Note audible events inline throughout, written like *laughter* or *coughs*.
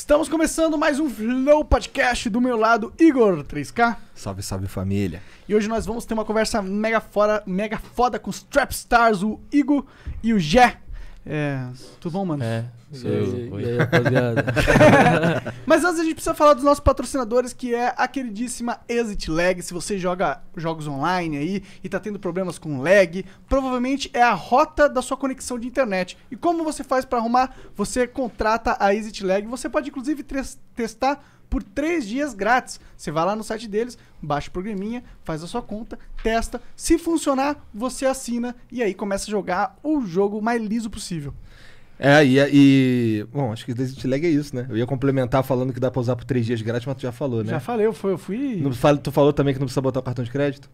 Estamos começando mais um Flow Podcast do meu lado, Igor 3K. Salve, salve família. E hoje nós vamos ter uma conversa mega, fora, mega foda com os Trap Stars, o Igor e o Jé. É, tudo bom, mano? É, sou e aí, eu. E aí, rapaziada? *laughs* Mas antes a gente precisa falar dos nossos patrocinadores, que é a queridíssima Exit Lag. Se você joga jogos online aí e tá tendo problemas com lag, provavelmente é a rota da sua conexão de internet. E como você faz para arrumar? Você contrata a Exit Lag. Você pode, inclusive, testar por três dias grátis. Você vai lá no site deles, baixa o programinha, faz a sua conta, testa. Se funcionar, você assina e aí começa a jogar o jogo mais liso possível. É, e, e. Bom, acho que Resident Lag é isso, né? Eu ia complementar falando que dá pra usar por três dias grátis, mas tu já falou, né? Já falei, eu fui. Eu fui... Não, tu falou também que não precisa botar o cartão de crédito?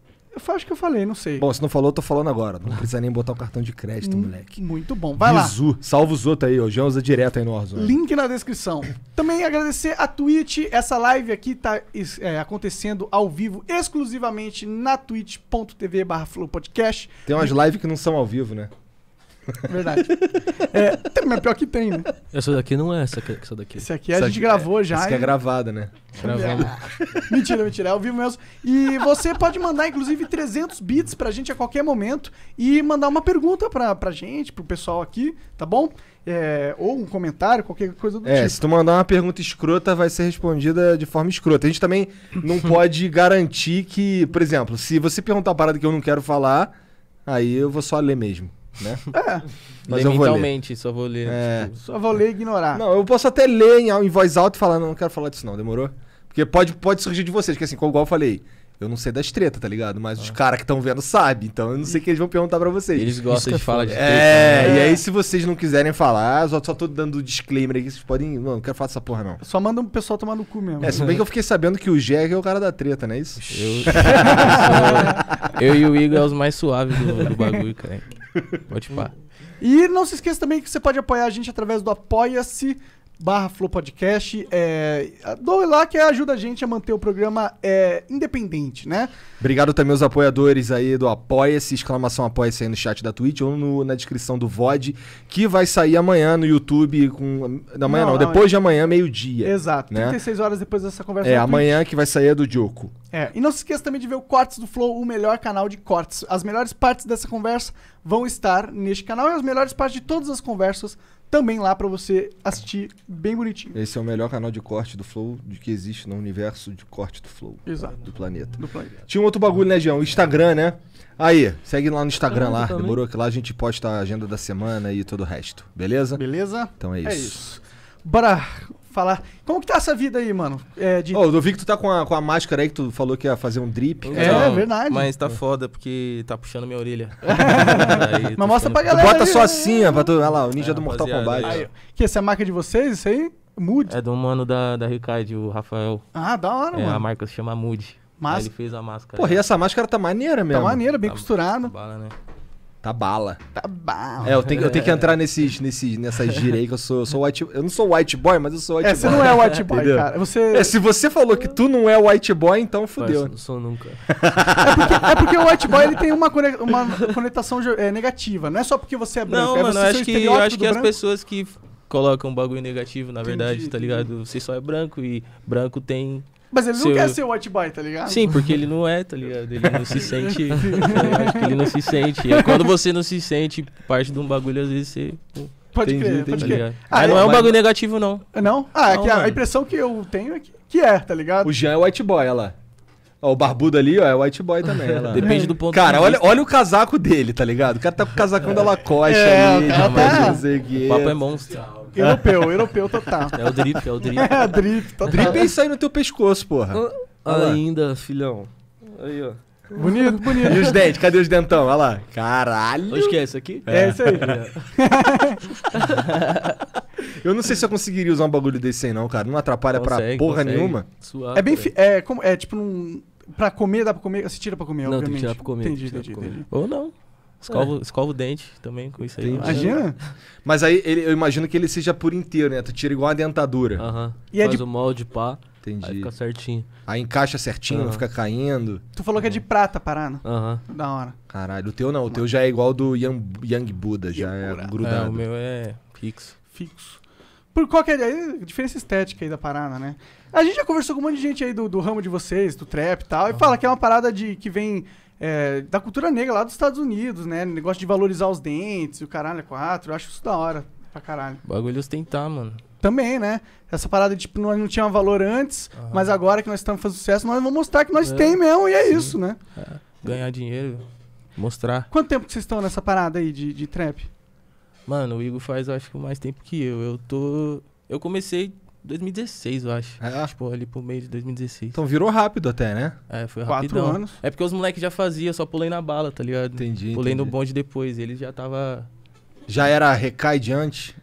Eu acho que eu falei, não sei. Bom, se não falou, eu tô falando agora. Não precisa nem botar o cartão de crédito, hum, moleque. Muito bom. Vai Bizu. lá. Salva os outros aí, ó. Já usa direto aí no Warzone. Link na descrição. Também agradecer a Twitch. Essa live aqui tá é, acontecendo ao vivo exclusivamente na twitch.tv barra Tem umas lives que não são ao vivo, né? Verdade. É, mas pior que tem, né? Essa daqui não é essa, aqui, essa daqui. aqui a gente gravou é, já. Essa aqui é gravada, né? Gravada. É. mentira, mentira. É ao vivo mesmo. E você pode mandar, inclusive, 300 bits pra gente a qualquer momento e mandar uma pergunta pra, pra gente, pro pessoal aqui, tá bom? É, ou um comentário, qualquer coisa do é, tipo. se tu mandar uma pergunta escrota, vai ser respondida de forma escrota. A gente também não *laughs* pode garantir que, por exemplo, se você perguntar uma parada que eu não quero falar, aí eu vou só ler mesmo né? É. *laughs* Mas eu vou ler. só vou ler. É. Tipo... Só vou ler e ignorar. Não, eu posso até ler em, em voz alta e falar, não, não quero falar disso não, demorou? Porque pode, pode surgir de vocês, que assim, igual eu falei, eu não sei das treta, tá ligado? Mas ah. os caras que estão vendo sabem, então eu não sei o que eles vão perguntar para vocês. Eles gostam de é falar de é, treta. É, né? e aí é. se vocês não quiserem falar, só, só tô dando disclaimer aqui, vocês podem. Não, não quero falar dessa porra, não. Só manda um pessoal tomar no cu mesmo. É, se bem que eu fiquei sabendo que o Jack é o cara da treta, não é isso? Eu, eu, sou, eu e o Igor é os mais suaves do, do bagulho, cara. Pode falar. E não se esqueça também que você pode apoiar a gente através do Apoia-se barra Flow Podcast. É, doe lá que ajuda a gente a manter o programa é, independente, né? Obrigado também aos apoiadores aí do Apoia-se, exclamação Apoia-se aí no chat da Twitch ou no, na descrição do VOD, que vai sair amanhã no YouTube, com, da manhã não, não, não depois é. de amanhã, meio-dia. Exato, né? 36 horas depois dessa conversa. É, amanhã Twitch. que vai sair do Dioco. É, e não se esqueça também de ver o Cortes do Flow, o melhor canal de cortes. As melhores partes dessa conversa vão estar neste canal e as melhores partes de todas as conversas também lá para você assistir bem bonitinho. Esse é o melhor canal de corte do Flow de que existe no universo de corte do Flow. Exato. Do planeta. Do planeta. Tinha um outro bagulho, né, Jean? O Instagram, né? Aí, segue lá no Instagram lá, também. demorou que lá a gente posta a agenda da semana e todo o resto, beleza? Beleza? Então é isso. É isso. Bora falar. Como que tá essa vida aí, mano? É, de... eu vi que tu tá com a, com a máscara aí que tu falou que ia fazer um drip. Então, é, é verdade. Mas tá foda porque tá puxando minha orelha. Aí, *laughs* mas mostra ficando... pra galera. Tu bota aí, só assim, ó, tu... olha lá, o ninja é, do Mortal Kombat. Aí, que essa é a marca de vocês, isso aí? Mood? É do mano da, da Ricard, o Rafael. Ah, da hora, é, mano. A marca se chama Mood. Mas... Ele fez a máscara. Porra, e essa máscara tá maneira tá mesmo. Tá maneira, bem tá costurada. Bala, né? Tá bala. Tá bala. É, eu tenho, eu tenho que entrar nesses, nesses, nessa gira aí que eu sou, eu sou white. Eu não sou white boy, mas eu sou white é, boy. Você não é white boy, cara. Você... É, se você falou que tu não é white boy, então fudeu. não sou nunca. É porque, é porque o white boy ele tem uma, uma conotação é, negativa. Não é só porque você é branco. Não, é mano, eu acho que, eu acho que as pessoas que colocam um bagulho negativo, na entendi, verdade, entendi. tá ligado? Você só é branco e branco tem mas ele não quer ser o white boy, tá ligado? Sim, porque ele não é, tá ligado? Ele não se sente. *laughs* ele não se sente. E quando você não se sente parte de um bagulho, às vezes você. Pode entendi, crer, entendi. pode crer. Tá ah, não é, é um bagulho mas... negativo, não. Não? Ah, é não, é que a, a impressão que eu tenho é que, que é, tá ligado? O Jean é white boy, olha lá. Ó, o barbudo ali, ó, é white boy também. *laughs* Depende do ponto Cara, olha, olha o casaco dele, tá ligado? O cara tá com o casacão da Lacoste é, ali, o cara tá... o papo é monstro. Europeu, europeu total. É o drip, é o drip. *laughs* É, drip, total. Drip é isso aí no teu pescoço, porra. Ah, ainda, filhão. Aí, ó. Bonito, bonito. E os dentes? Cadê os dentão? Olha lá. Caralho. Hoje que é isso aqui? É, é isso aí. *laughs* eu não sei se eu conseguiria usar um bagulho desse aí, não, cara. Não atrapalha consegue, pra porra consegue. nenhuma. Suave, é bem. É, como, é tipo um. Pra comer, dá pra comer? Você tira pra comer, não, obviamente. Não, tira pra comer. Entendi, entendi, comer. Ou não. Escova, é. escova o dente também com isso aí. Imagina. Mas aí ele, eu imagino que ele seja por inteiro, né? Tu tira igual uma dentadura. Aham. E é Faz é de... o molde, pá. Entendi. Aí fica certinho. Aí encaixa certinho, não fica caindo. Tu falou que é de prata parana. Aham. Da hora. Caralho, o teu não. O teu já é igual do Yang, Yang Buda, já é grudado. É, o meu é fixo. Fixo por qualquer. diferença estética aí da parada, né? A gente já conversou com um monte de gente aí do, do ramo de vocês, do trap e tal, uhum. e fala que é uma parada de que vem é, da cultura negra lá dos Estados Unidos, né? Negócio de valorizar os dentes, o caralho é quatro. Eu acho isso da hora pra caralho. Bagulho é ostentar, mano. Também, né? Essa parada de tipo, nós não tinha valor antes, uhum. mas agora que nós estamos fazendo sucesso, nós vamos mostrar que nós é, tem mesmo, e é sim. isso, né? É. Ganhar dinheiro, mostrar. Quanto tempo que vocês estão nessa parada aí de, de trap? Mano, o Igor faz, eu acho que mais tempo que eu. Eu tô. Eu comecei 2016, eu acho. É? Tipo, ali pro meio de 2016. Então virou rápido até, né? É, foi rápido. Quatro anos. É porque os moleques já faziam, só pulei na bala, tá ligado? Entendi. Pulei entendi. no bonde depois, ele já tava. Já era recai diante?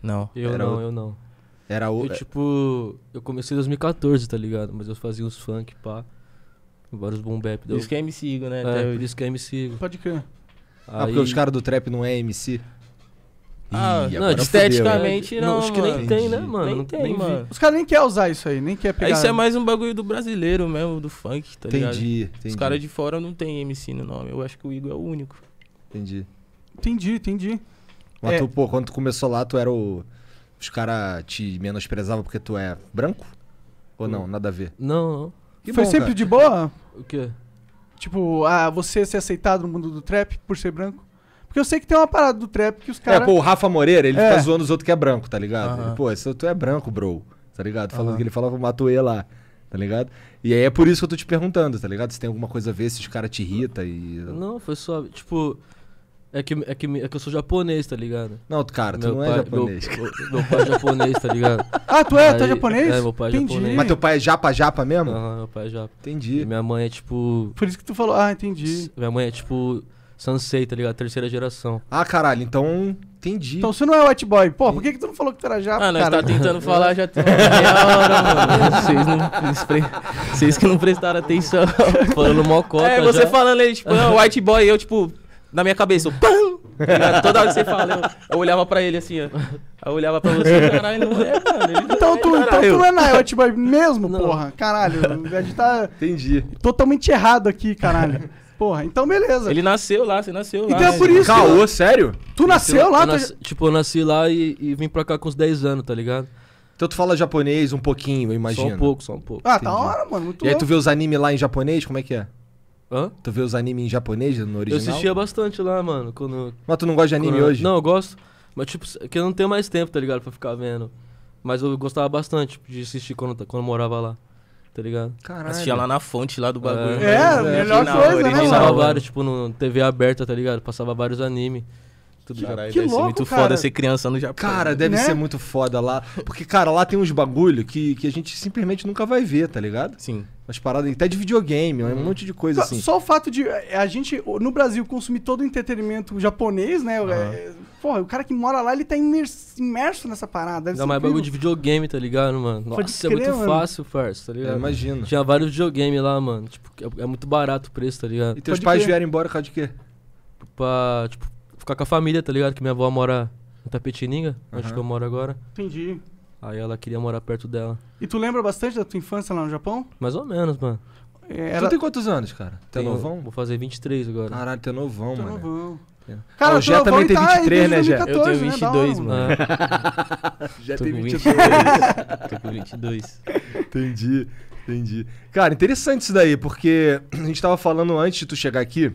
Não. Eu era não, o... eu não. Era o. Eu, tipo, eu comecei em 2014, tá ligado? Mas eu fazia os funk, pá. Vários boom bap. Por isso que é MC Igor, né? É, por isso que é MC Igor. Pode crer. Aí... Ah, porque os caras do trap não é MC? Ih, ah, não, esteticamente né? não, acho que mano. nem tem, né, mano? Nem tem, nem mano. Os caras nem querem usar isso aí, nem quer pegar. Aí isso é né? mais um bagulho do brasileiro mesmo, do funk, tá entendi, ligado? Entendi. Os caras de fora não tem MC no nome. Eu acho que o Igor é o único. Entendi. Entendi, entendi. Mas é. tu, pô, quando tu começou lá, tu era o. Os caras te menosprezavam porque tu é branco? Ou não? Hum. Nada a ver? Não, não. Que Foi bom, sempre cara. de boa? O quê? Tipo, ah, você ser aceitado no mundo do trap por ser branco? Porque eu sei que tem uma parada do trap que os caras. É, pô, o Rafa Moreira, ele é. fica zoando os outros que é branco, tá ligado? Uhum. Ele, pô, esse, tu é branco, bro. Tá ligado? Falando uhum. que ele falava Matuê lá, tá ligado? E aí é por isso que eu tô te perguntando, tá ligado? Se tem alguma coisa a ver, se os caras te irritam e. Não, foi só. Tipo. É que, é, que, é que eu sou japonês, tá ligado? Não, cara, meu tu não é pai, é japonês. Meu, meu, pai é japonês, tá ligado? *laughs* Ah, tu é? Aí, tu é japonês? É, meu pai é entendi. japonês. Mas teu pai é japa japa mesmo? Aham, meu pai é japa. Entendi. E minha mãe é tipo. Por isso que tu falou, ah, entendi. Minha mãe é tipo Sansei, tá ligado? Terceira geração. Ah, caralho, então. Entendi. Então você não é white boy. Pô, por que, que tu não falou que tu era japa, Ah, nós tá tentando *laughs* falar já tem *laughs* meia hora, mano. Vocês, não, pre- vocês que não prestaram atenção. Falando *laughs* mocota É, você já. falando aí, tipo, não, white boy, eu, tipo, na minha cabeça, eu, pam! Tá Toda hora que você fala, eu, eu olhava pra ele assim, ó. Aí eu olhava pra você, caralho, não é, mano. Então é, tu, então tu não é na white boy mesmo, porra. Caralho, a gente tá Entendi. totalmente errado aqui, caralho. Porra, então beleza. Ele nasceu lá, você nasceu então lá. Então é por isso. Caô, sério? Tu nasceu lá? Eu tipo, eu nasci lá e, e vim pra cá com uns 10 anos, tá ligado? Então tu fala japonês um pouquinho, eu imagino. Só um pouco, só um pouco. Ah, tá entendi. tá hora, mano. Muito e louco. aí tu vê os animes lá em japonês, como é que é? Hã? Tu vê os animes em japonês no original? Eu assistia bastante lá, mano. Quando... Mas tu não gosta de anime quando... hoje? Não, eu gosto. Mas tipo, que eu não tenho mais tempo, tá ligado? Pra ficar vendo. Mas eu gostava bastante tipo, de assistir quando, quando eu morava lá tá ligado? Caralho. Assistia lá na fonte lá do é. bagulho. É, né? é melhor né, original, coisa, original, né, vários, tipo, no TV aberta, tá ligado? Passava vários animes. Tudo Carai, que deve louco, ser muito cara. foda ser criança no Japão. Cara, né? deve né? ser muito foda lá. Porque, cara, lá tem uns bagulho que, que a gente simplesmente nunca vai ver, tá ligado? Sim. Umas paradas até de videogame, um uhum. monte de coisa só, assim. Só o fato de é, a gente, no Brasil, consumir todo o entretenimento japonês, né? Uhum. É, porra, o cara que mora lá, ele tá imerso, imerso nessa parada. Deve Não, mas bagulho de videogame, tá ligado, mano? Nossa, Pode é crer, é muito mano. fácil, first tá ligado? É, imagina. Tinha vários videogames lá, mano. Tipo, é, é, muito barato o preço, tá ligado? E teus Pode pais crer. vieram embora por causa de quê? Pra, tipo, ficar com a família, tá ligado? Que minha avó mora em Tapetininga, uhum. onde eu moro agora. Entendi. Aí ela queria morar perto dela. E tu lembra bastante da tua infância lá no Japão? Mais ou menos, mano. É, era... Tu tem quantos anos, cara? É teu novão? Vou fazer 23 agora. Caralho, teu é novão, mano. novão. Cara, o Jé também tem 23, tá né, Jé? Eu tenho 22, né? mano. *laughs* Jé Já tem 22. Tô com 22. Entendi, entendi. Cara, interessante isso daí, porque *clears throat* a gente tava falando antes de tu chegar aqui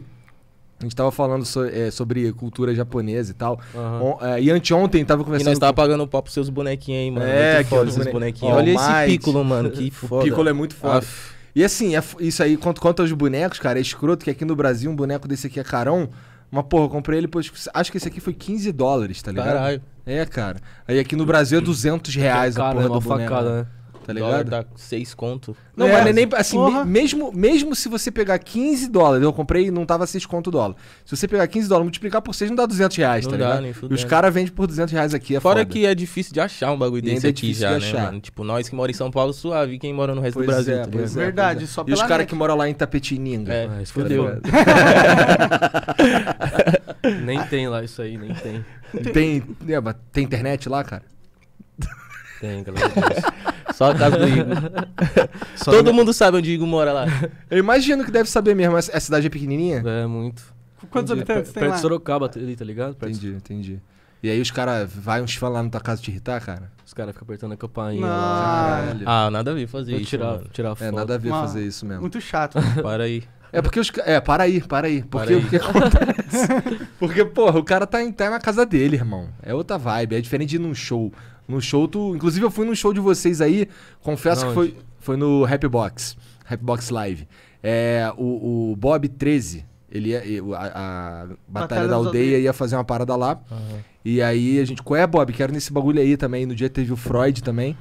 a gente tava falando so, é, sobre cultura japonesa e tal. Uhum. On, é, e anteontem tava conversando. E nós tava com... pagando pau pros seus bonequinhos aí, mano. É, que foda esses bonequinhos. bonequinhos. Olha esse Piccolo, mano. Que *laughs* foda. O Piccolo é muito foda. Aff. E assim, é, isso aí, quanto, quanto aos bonecos, cara, é escroto que aqui no Brasil um boneco desse aqui é carão. Mas, porra, eu comprei ele, pois, acho que esse aqui foi 15 dólares, tá ligado? Caralho. É, cara. Aí aqui no Brasil é 200 é reais é cara, a porra é uma do boneco. né? Tá ligado? Dólar tá 6 conto. Não, é, mas nem assim, me, mesmo, mesmo se você pegar 15 dólares, eu comprei e não tava 6 conto o dólar. Se você pegar 15 dólares, multiplicar por 6 não dá 200 reais, não tá dá, ligado? E os caras vendem por 200 reais aqui, é Fora foda. que é difícil de achar um bagulho é desse é aqui já, né, mano? Tipo, nós que moramos em São Paulo, suave, quem mora no resto pois do Brasil. É, tá pois é, verdade, pois é. só E os caras que moram lá em Tapetininga. É, mas é. fudeu. *laughs* nem tem lá isso aí, nem tem. Tem, tem, é, tem internet lá, cara? Tem, galera. *laughs* Só a casa do Igor. *laughs* Só Todo minha... mundo sabe onde o Igor mora lá. Eu imagino que deve saber mesmo, mas a cidade é pequenininha? É, muito. Quantos entendi. habitantes tem lá? Perto de Sorocaba ali, tá ligado? Perto entendi, de... entendi. E aí os caras, vai uns fãs lá na tua casa te irritar, cara? Os caras ficam apertando a campainha. Ah, nada a ver fazer isso. Tirar, mano. tirar foto. É, nada a ver Uma... fazer isso mesmo. Muito chato. *laughs* para aí. É porque os É, para aí, para aí. Porque para aí. o que acontece? *laughs* porque, porra, o cara tá, em, tá na casa dele, irmão. É outra vibe. É diferente de ir num show. No show, tu. Inclusive, eu fui num show de vocês aí. Confesso Não, que foi, foi no Happy Box Live. É, o, o Bob 13. Ele ia, é, a, a Batalha, da Aldeia, Aldeia ia fazer uma parada lá. Uhum. E aí a gente, qual é, Bob? Quero nesse bagulho aí também. No dia teve o Freud também.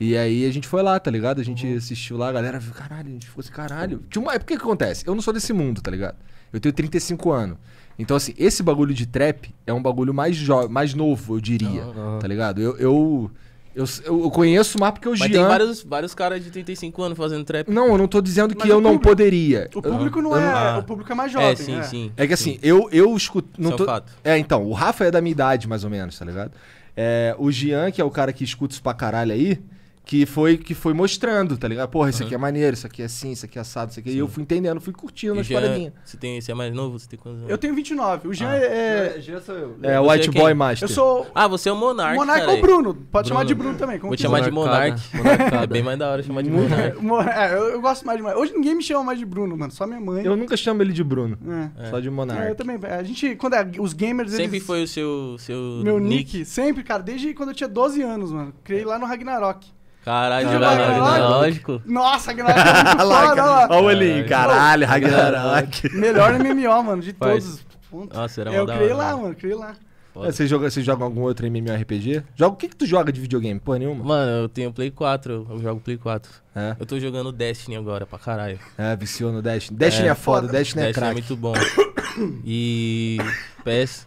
E aí a gente foi lá, tá ligado? A gente uhum. assistiu lá, a galera viu, caralho, a gente ficou assim, caralho. Tinha uma que acontece, eu não sou desse mundo, tá ligado? Eu tenho 35 anos. Então, assim, esse bagulho de trap é um bagulho mais, mais novo, eu diria. Tá ligado? Eu, eu, eu, eu conheço mais porque o Mas tem vários, vários caras de 35 anos fazendo trap. Não, eu não tô dizendo Mas que eu público, não poderia. O público não, não é... Ah. O público é mais jovem, É, né? sim, né? sim. É que assim, sim. eu, eu escuto... Não é tô... fato. É, então, o Rafa é da minha idade, mais ou menos, tá ligado? É, o Gian que é o cara que escuta isso pra caralho aí que foi que foi mostrando, tá ligado? Porra, isso uhum. aqui é maneiro, isso aqui é assim, isso aqui é assado, isso aqui. É Sim. E eu fui entendendo, fui curtindo as paradinhas. Você, tem, você é mais novo? Você tem quantos anos? Eu tenho 29. O Jean ah. é. é Jean sou eu. É, o é White Boy Master. Eu sou. Ah, você é o Monark. Monark ou Bruno. Pode Bruno. chamar de Bruno também. Vou te chamar de Monark. Monark é bem mais da hora chamar de Monark. *laughs* é, eu, eu, gosto mais de Monark. Hoje ninguém me chama mais de Bruno, mano. Só minha mãe. Eu nunca chamo ele de Bruno. É. Só de Monark. eu também. A gente, quando é, os gamers. Sempre eles... foi o seu, seu. Meu nick. nick. Sempre, cara. Desde quando eu tinha 12 anos, mano. Criei lá no Ragnarok. Caralho, Ragnarok. Nossa, Ragnarok. É *laughs* Olha o olhinho, caralho, Ragnarok. *laughs* Melhor MMO, mano, de todos. Nossa, era Eu criei lá, mano, criei lá. É, você joga, você joga algum outro MMORPG? Joga, o que, que tu joga de videogame? Porra nenhuma? Mano, eu tenho Play 4, eu jogo Play 4. É? Eu tô jogando Destiny agora, pra caralho. É, viciou no Destiny. Destiny é, é foda, Destiny é craque. Destiny é muito bom. *coughs* E PES.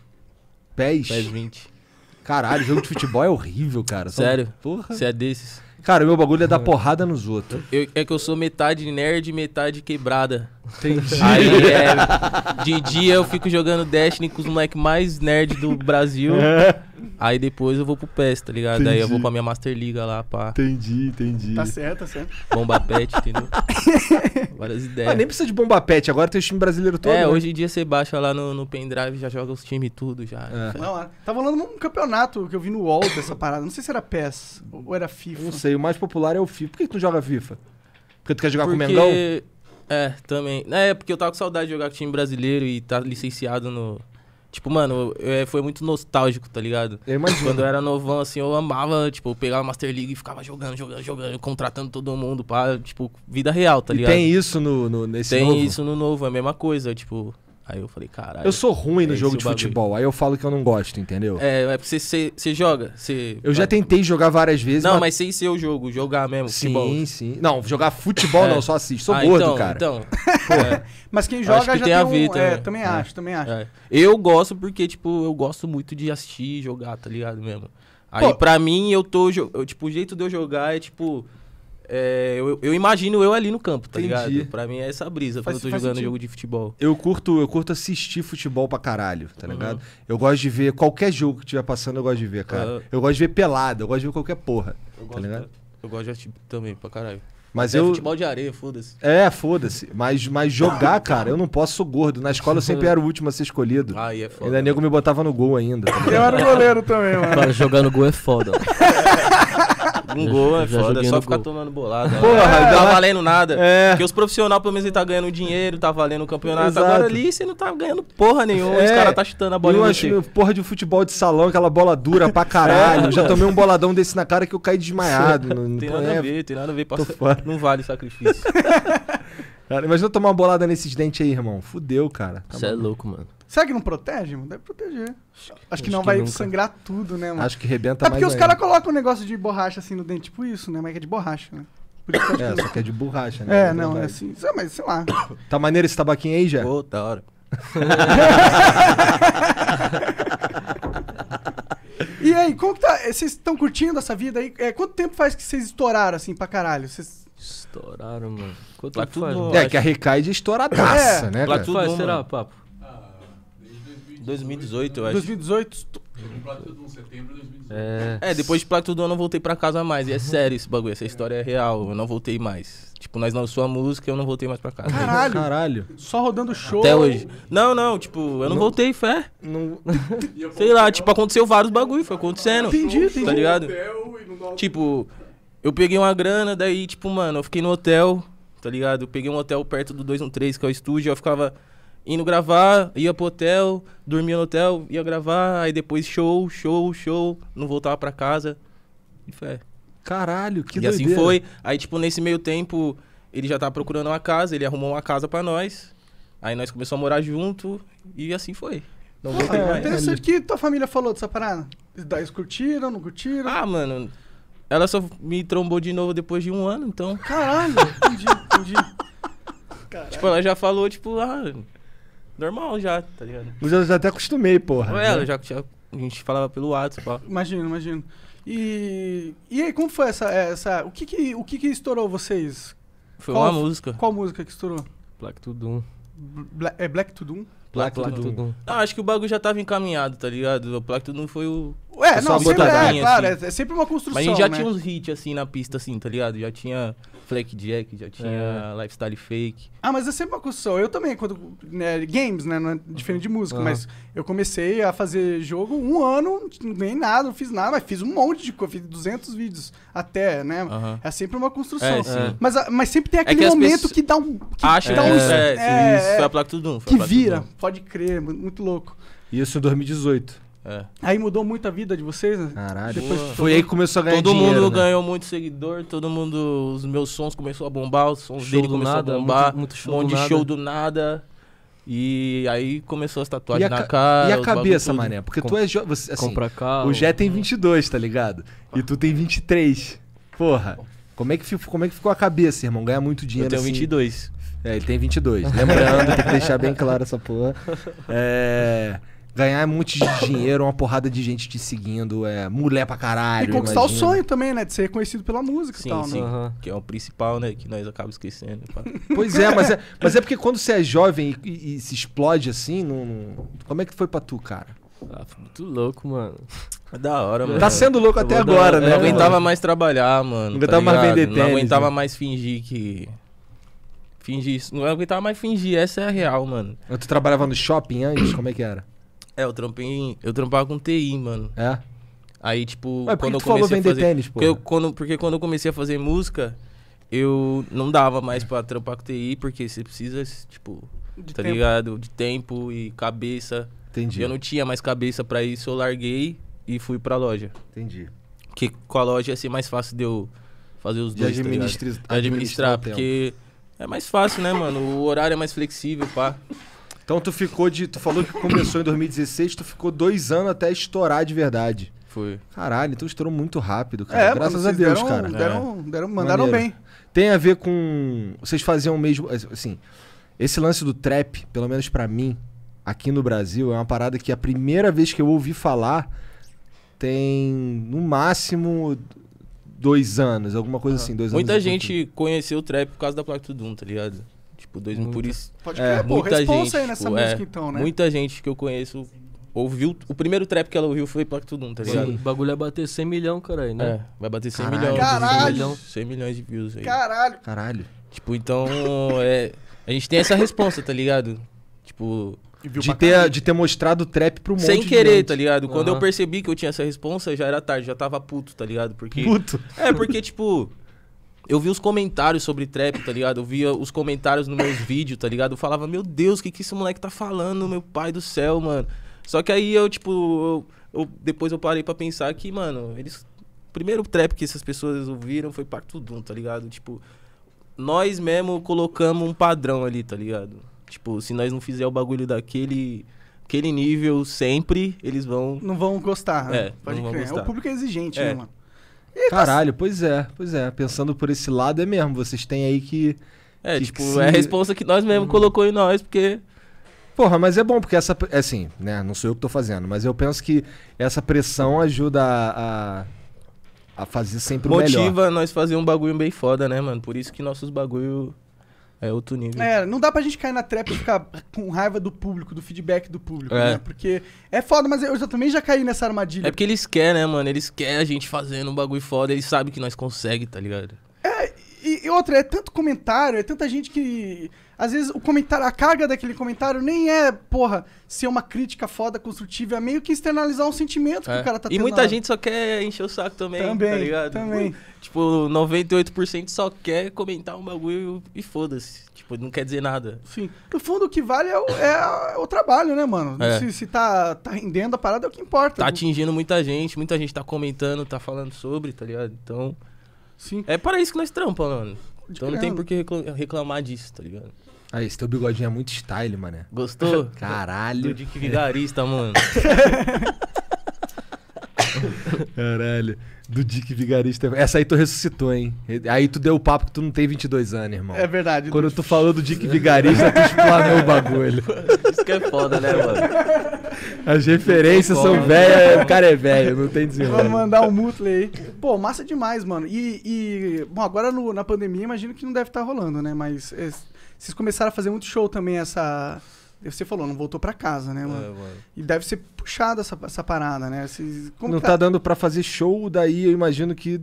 PES? PES 20. Caralho, jogo de futebol é horrível, cara. Sério? Porra. Você é desses? Cara, o meu bagulho é dar porrada nos outros. Eu, é que eu sou metade nerd metade quebrada. Entendi. *laughs* Aí é. De dia eu fico jogando Destiny com os moleques mais nerd do Brasil. É. Aí depois eu vou pro PES, tá ligado? Entendi. Aí eu vou pra minha Master Liga lá, pá. Entendi, entendi. Tá certo, tá certo. Bomba Pet, entendeu? *laughs* Várias ah, ideias. Mas nem precisa de Bomba Pet, agora tem o time brasileiro todo. É, né? hoje em dia você baixa lá no, no pendrive, já joga os times tudo já. É. Não, é. tá rolando um campeonato que eu vi no UOL dessa parada. Não sei se era PES ou era FIFA. não sei, o mais popular é o FIFA. Por que tu joga FIFA? Porque tu quer jogar Porque... com o Mengão? É, também. É, porque eu tava com saudade de jogar com time brasileiro e tá licenciado no. Tipo, mano, eu, eu, é, foi muito nostálgico, tá ligado? Eu imagino. Quando eu era novão, assim, eu amava, tipo, pegar pegava a Master League e ficava jogando, jogando, jogando, contratando todo mundo pra, tipo, vida real, tá ligado? E tem isso no, no nesse tem novo? Tem isso no novo, é a mesma coisa, tipo... Aí eu falei, caralho. Eu sou ruim no é jogo de futebol, aí eu falo que eu não gosto, entendeu? É, é porque você joga. Cê... Eu já tentei jogar várias vezes. Não, mas, sem ser o jogo, jogar mesmo. Sim, futebol. sim. Não, jogar futebol é. não, só assisto. Sou ah, gordo, então, cara. Então. *laughs* É. *laughs* Mas quem joga acho que já tem, tem a um... ver é, também. também é. acho, também acho. É. Eu gosto porque, tipo, eu gosto muito de assistir e jogar, tá ligado mesmo? Aí Pô. pra mim, eu tô. Eu, tipo, o jeito de eu jogar é tipo. É, eu, eu, imagino eu ali no campo, tá Entendi. ligado? Pra mim é essa brisa faz, quando eu tô jogando sentido. jogo de futebol. Eu curto, eu curto assistir futebol pra caralho, tá uhum. ligado? Eu gosto de ver qualquer jogo que tiver passando, eu gosto de ver, cara. Uhum. Eu gosto de ver pelada, eu gosto de ver qualquer porra. Eu tá ligado? eu gosto de assistir também, pra caralho. Mas é eu... futebol de areia, foda-se. É, foda-se. Mas, mas jogar, cara, eu não posso, sou gordo. Na escola eu sempre era o último a ser escolhido. Aí é foda. Ainda nego me botava no gol ainda. Tá eu era goleiro também, mano. Cara, jogar no gol é foda. *laughs* Um gol é foda, é só ficar gol. tomando bolada. Né? Porra, é, não tá valendo nada. É. Porque os profissionais, pelo menos, ele tá ganhando dinheiro, tá valendo o campeonato. Exato. Agora ali você não tá ganhando porra nenhuma. É. Os caras tá chutando a bola eu acho, Porra de futebol de salão, aquela bola dura pra caralho. É. Já tomei um boladão desse na cara que eu caí desmaiado. *laughs* Não, tem nada é. a ver, tem nada a ver. não vale sacrifício. *laughs* cara, imagina tomar uma bolada nesses dentes aí, irmão. Fudeu, cara. Você tá é louco, mano. Será que não protege, mano? Deve proteger. Acho, Acho que não que vai nunca. sangrar tudo, né, mano? Acho que rebenta mais É porque mais os caras colocam um negócio de borracha assim no dente, tipo isso, né? Mas é, é de borracha, né? É, que... só que é de borracha, né? É, não, é assim. Mas sei lá. Tá maneiro esse tabaquinho aí, já? Pô, da hora. *laughs* e aí, como que tá? Vocês estão curtindo essa vida aí? É, quanto tempo faz que vocês estouraram assim pra caralho? Vocês... Estouraram, mano. Quanto tá tempo faz? É, que a Recaide estouradaça, é. né? Tá cara? será, papo? 2018, eu acho. 2018? 1, setembro de 2018. É, é. depois de Platitude 1 eu não voltei pra casa mais. E é uhum. sério esse bagulho, essa história é real. Eu não voltei mais. Tipo, nós lançou a música e eu não voltei mais pra casa. Caralho! Caralho! Só rodando show. Até hoje. Não, não, tipo, eu não, não voltei, fé. Não... *laughs* Sei lá, tipo, aconteceu vários bagulho, foi acontecendo. Entendi, tá entendi. Tá ligado? Tipo, eu peguei uma grana, daí, tipo, mano, eu fiquei no hotel, tá ligado? Eu peguei um hotel perto do 213, que é o estúdio, eu ficava indo gravar, ia pro hotel, dormia no hotel, ia gravar, aí depois show, show, show, não voltava pra casa. E foi. É. Caralho, que e assim doideira. E assim foi. Aí, tipo, nesse meio tempo, ele já tava procurando uma casa, ele arrumou uma casa pra nós. Aí nós começamos a morar junto e assim foi. Não voltei ah, mais. Interessante que tua família falou dessa parada. Eles curtiram, não curtiram? Ah, mano, ela só me trombou de novo depois de um ano, então. Caralho, entendi, entendi. Caralho. Tipo, ela já falou, tipo, ah, normal já, tá ligado? Mas eu já até acostumei, porra. É, né? já, já, a gente falava pelo WhatsApp, pá. Imagino, imagino. E, e aí, como foi essa. essa o que que, o que, que estourou vocês? Foi qual, uma música. Qual música que estourou? Black to Doom. Bla, é Black to Doom? Black, Black to Doom. Doom. Não, acho que o bagulho já tava encaminhado, tá ligado? O Black to Doom foi o. Ué, não, sempre, é, assim. claro, é, é, sempre uma construção. Mas a gente já né? tinha uns hits assim na pista, assim, tá ligado? Já tinha. Fleck Jack, já tinha é. Lifestyle Fake. Ah, mas é sempre uma coisa só. Eu também, quando. Né, games, né? Não é diferente de música, uhum. mas eu comecei a fazer jogo um ano, nem nada, não fiz nada, mas fiz um monte de coisa, fiz 200 vídeos até, né? Uhum. É sempre uma construção. É, mas, ah, mas sempre tem é aquele momento que dá um. Que Acha dá um. É, é, isso, é, foi a placa tudo. Foi que placa vira, tudo. pode crer, muito louco. Isso em 2018. É. Aí mudou muito a vida de vocês, né? Caralho. Depois, todo, Foi aí que começou a ganhar Todo dinheiro, mundo né? ganhou muito seguidor, todo mundo... Os meus sons começou a bombar, os sons show dele começou nada, a bombar. Muito, muito show um monte de nada. show do nada. E aí começou as tatuagens a, na cara. E a cabeça, mané? Porque tu é jovem. Assim, compra carro. O Jé tem 22, tá ligado? E tu tem 23. Porra. Como é que, como é que ficou a cabeça, irmão? Ganhar muito dinheiro Eu tenho assim. 22. É, ele tem 22. Lembrando, tem que deixar bem claro essa porra. *laughs* É ganhar um monte de dinheiro, uma porrada de gente te seguindo, é, mulher pra caralho. E conquistar imagina. o sonho também, né? De ser reconhecido pela música sim, e tal, sim. né? Uhum. Que é o principal, né? Que nós acabamos esquecendo. *laughs* Pois é mas, é, mas é porque quando você é jovem e, e, e se explode assim, não, como é que foi pra tu, cara? Ah, foi muito louco, mano. da hora, tá mano. Tá sendo louco até agora, dar... né? Eu não aguentava mano. mais trabalhar, mano. Não tá aguentava tá mais vender tênis. Não aguentava né? mais fingir que fingir isso. Não aguentava mais fingir, essa é a real, mano. Tu trabalhava no shopping antes? Como é que era? É, eu trampei. Eu trampava com TI, mano. É? Aí, tipo, Mas quando eu comecei a fazer. Tênis, porque, eu, quando, porque quando eu comecei a fazer música, eu não dava mais pra trampar com TI, porque você precisa, tipo, de tá tempo. ligado? De tempo e cabeça. Entendi. Eu não tinha mais cabeça pra isso, eu larguei e fui pra loja. Entendi. Porque com a loja ia ser mais fácil de eu fazer os de dois. Administra tá administrar, administrar porque é mais fácil, né, mano? O horário é mais flexível, pá. Então tu ficou de. Tu falou que começou em 2016, tu ficou dois anos até estourar de verdade. Foi. Caralho, então estourou muito rápido, cara. É, Graças mano, a Deus, deram, cara. Deram, é. deram, mandaram Maneiro. bem. Tem a ver com. Vocês faziam mesmo. Assim, esse lance do trap, pelo menos para mim, aqui no Brasil, é uma parada que a primeira vez que eu ouvi falar tem no máximo dois anos, alguma coisa ah. assim. Dois Muita anos gente conheceu o trap por causa da placa do Doom, tá ligado? Tipo, dois, muita. por isso. Pode crer, é, pô, muita gente, aí nessa tipo, música, é, então, né? Muita gente que eu conheço ouviu. O primeiro trap que ela ouviu foi Plactudum, tá ligado? Sim. O bagulho é bater 100 milhões, caralho, né? É, vai bater 100 caralho. milhões. Caralho! 100 milhões de views aí. Caralho! Caralho. Tipo, então, é, a gente tem essa resposta, tá ligado? Tipo. De ter, de ter mostrado o trap pro mundo. Sem querer, tá ligado? Uhum. Quando eu percebi que eu tinha essa resposta, já era tarde, já tava puto, tá ligado? Porque. Puto? É, porque, tipo eu vi os comentários sobre trap, tá ligado? Eu via os comentários nos meus vídeos, tá ligado? Eu falava, meu Deus, o que, que esse moleque tá falando, meu pai do céu, mano. Só que aí eu, tipo, eu, eu, depois eu parei pra pensar que, mano, eles. O primeiro trap que essas pessoas ouviram foi Pactudum, tá ligado? Tipo, nós mesmo colocamos um padrão ali, tá ligado? Tipo, se nós não fizer o bagulho daquele aquele nível sempre, eles vão. Não vão gostar. Né? É, né? Pode crer. É gostar. O público é exigente, é. né, mano? Tá Caralho, pois é, pois é. Pensando por esse lado é mesmo. Vocês têm aí que. É, que, tipo, que se... é a resposta que nós mesmo colocou em nós, porque. Porra, mas é bom, porque essa. Assim, né? Não sou eu que tô fazendo, mas eu penso que essa pressão ajuda a. a... a fazer sempre Motiva o melhor. Motiva nós fazer um bagulho bem foda, né, mano? Por isso que nossos bagulho é outro nível. É, não dá pra gente cair na trap e ficar com raiva do público, do feedback do público, é. né? Porque é foda, mas eu já, também já caí nessa armadilha. É porque eles querem, né, mano? Eles querem a gente fazendo um bagulho foda, eles sabem que nós conseguimos, tá ligado? É, e, e, outra, é tanto comentário, é tanta gente que. Às vezes o comentário, a carga daquele comentário nem é, porra, ser uma crítica foda, construtiva, é meio que externalizar um sentimento é. que o cara tá e tendo. E muita gente só quer encher o saco também, tá também tá ligado? Também. Tipo, 98% só quer comentar um bagulho e foda-se. Tipo, não quer dizer nada. Sim. No fundo, o que vale é o, é o trabalho, né, mano? É. Se, se tá, tá rendendo a parada é o que importa. Tá atingindo muita gente, muita gente tá comentando, tá falando sobre, tá ligado? Então. Sim. É para isso que nós trampamos, mano. De então não tem ah. por que reclamar disso, tá ligado? Aí, esse teu bigodinho é muito style, mano. Gostou? Caralho. Do Dick Vigarista, mano. *laughs* *laughs* Caralho. Do Dick Vigarista. Essa aí tu ressuscitou, hein? Aí tu deu o papo que tu não tem 22 anos, irmão. É verdade. Quando não... tu falou do Dick Vigarista, tu explanou o bagulho. *laughs* Isso que é foda, né, mano? As referências foda, são velhas, o cara é velho, não tem desenrolo. Vamos mandar um mutley aí. Pô, massa demais, mano. E, e bom, agora no, na pandemia, imagino que não deve estar tá rolando, né? Mas é, vocês começaram a fazer muito show também essa você falou, não voltou para casa, né, é, mano? É, mano? E deve ser puxada essa, essa parada, né? não tá... tá dando para fazer show, daí eu imagino que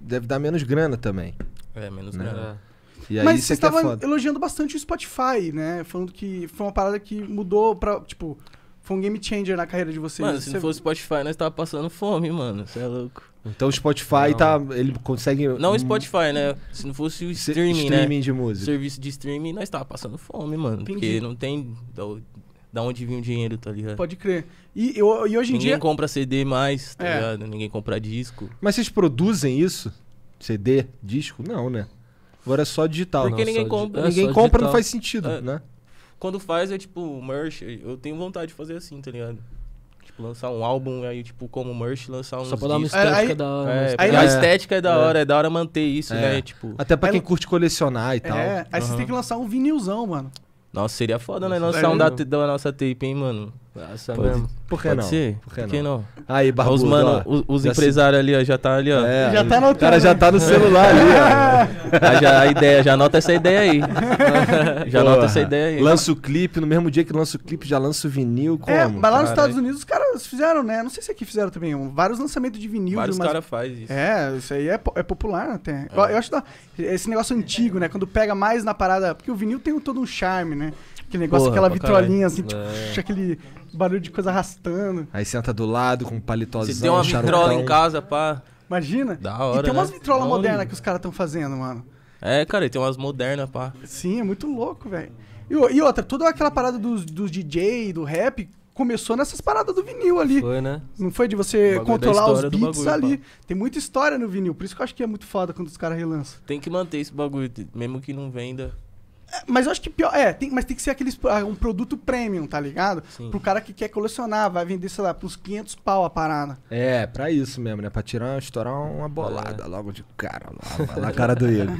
deve dar menos grana também. É, menos né? grana. É. E aí, Mas você estava é elogiando bastante o Spotify, né? Falando que foi uma parada que mudou pra, tipo, foi um game changer na carreira de vocês. Mano, se você... não fosse Spotify, nós tava passando fome, mano. Você é louco. Então o Spotify não. tá. Ele consegue. Não o Spotify, né? Se não fosse o streaming, né? streaming né? de música. Serviço de streaming, nós tava passando fome, mano. Entendi. Porque não tem. Da, da onde vinha o dinheiro, tá ligado? Pode crer. E, eu, e hoje em Ninguém dia. Ninguém compra CD mais, tá é. ligado? Ninguém compra disco. Mas vocês produzem isso? CD, disco? Não, né? Agora é só digital. Porque não, é ninguém compra. ninguém é compra digital. não faz sentido, é. né? Quando faz é tipo merch. Eu tenho vontade de fazer assim, tá ligado? Tipo, lançar um álbum aí, tipo, como merch, lançar um. Só pra dar uma estética é, aí, da hora. É, aí, a é. estética é da hora, é, é da hora manter isso, é. né? Tipo. Até pra quem curte colecionar e é, tal. É, aí uhum. você tem que lançar um vinilzão, mano. Nossa, seria foda, né? Lançar um da, da nossa tape, hein, mano? Nossa, pode, mesmo. Por que pode não? Ser? Por que Por que não? não? Aí, barbudo, Os, mano, ó, os, os empresários se... ali, ó, já tá ali, ó. É, já tá anotando. O cara já tá no né? celular ali, ó. Ah, *laughs* já, a ideia, já anota essa ideia aí. *laughs* já Pô, anota essa ideia aí. Lança o clipe, no mesmo dia que lança o clipe, já lança o vinil, é, como? É, mas lá cara, nos Estados Unidos os caras fizeram, né? Não sei se aqui fizeram também, um, vários lançamentos de vinil. Vários umas... caras fazem isso. É, isso aí é, é popular até. É. Eu, eu acho da, esse negócio antigo, né? Quando pega mais na parada, porque o vinil tem todo um charme, né? Aquele negócio, Porra, aquela vitrolinha, assim, tipo, é. aquele barulho de coisa arrastando. Aí senta do lado com um palitozão, Se tem uma vitrola em casa, pá. Imagina. Da hora, E tem umas né? vitrolas modernas que os caras estão fazendo, mano. É, cara, e tem umas modernas, pá. Sim, é muito louco, velho. E, e, outra, toda aquela parada dos, dos DJ, do rap, começou nessas paradas do vinil ali. Foi, né? Não foi de você controlar os beats bagulho, ali. Pá. Tem muita história no vinil, por isso que eu acho que é muito foda quando os caras relançam. Tem que manter esse bagulho, mesmo que não venda. Mas eu acho que pior. É, tem, mas tem que ser aqueles, ah, um produto premium, tá ligado? Sim. Pro cara que quer colecionar, vai vender, sei lá, pros 500 pau a parada. É, pra isso mesmo, né? Pra tirar, estourar uma bolada é. logo de cara, *laughs* lá, na cara do ele.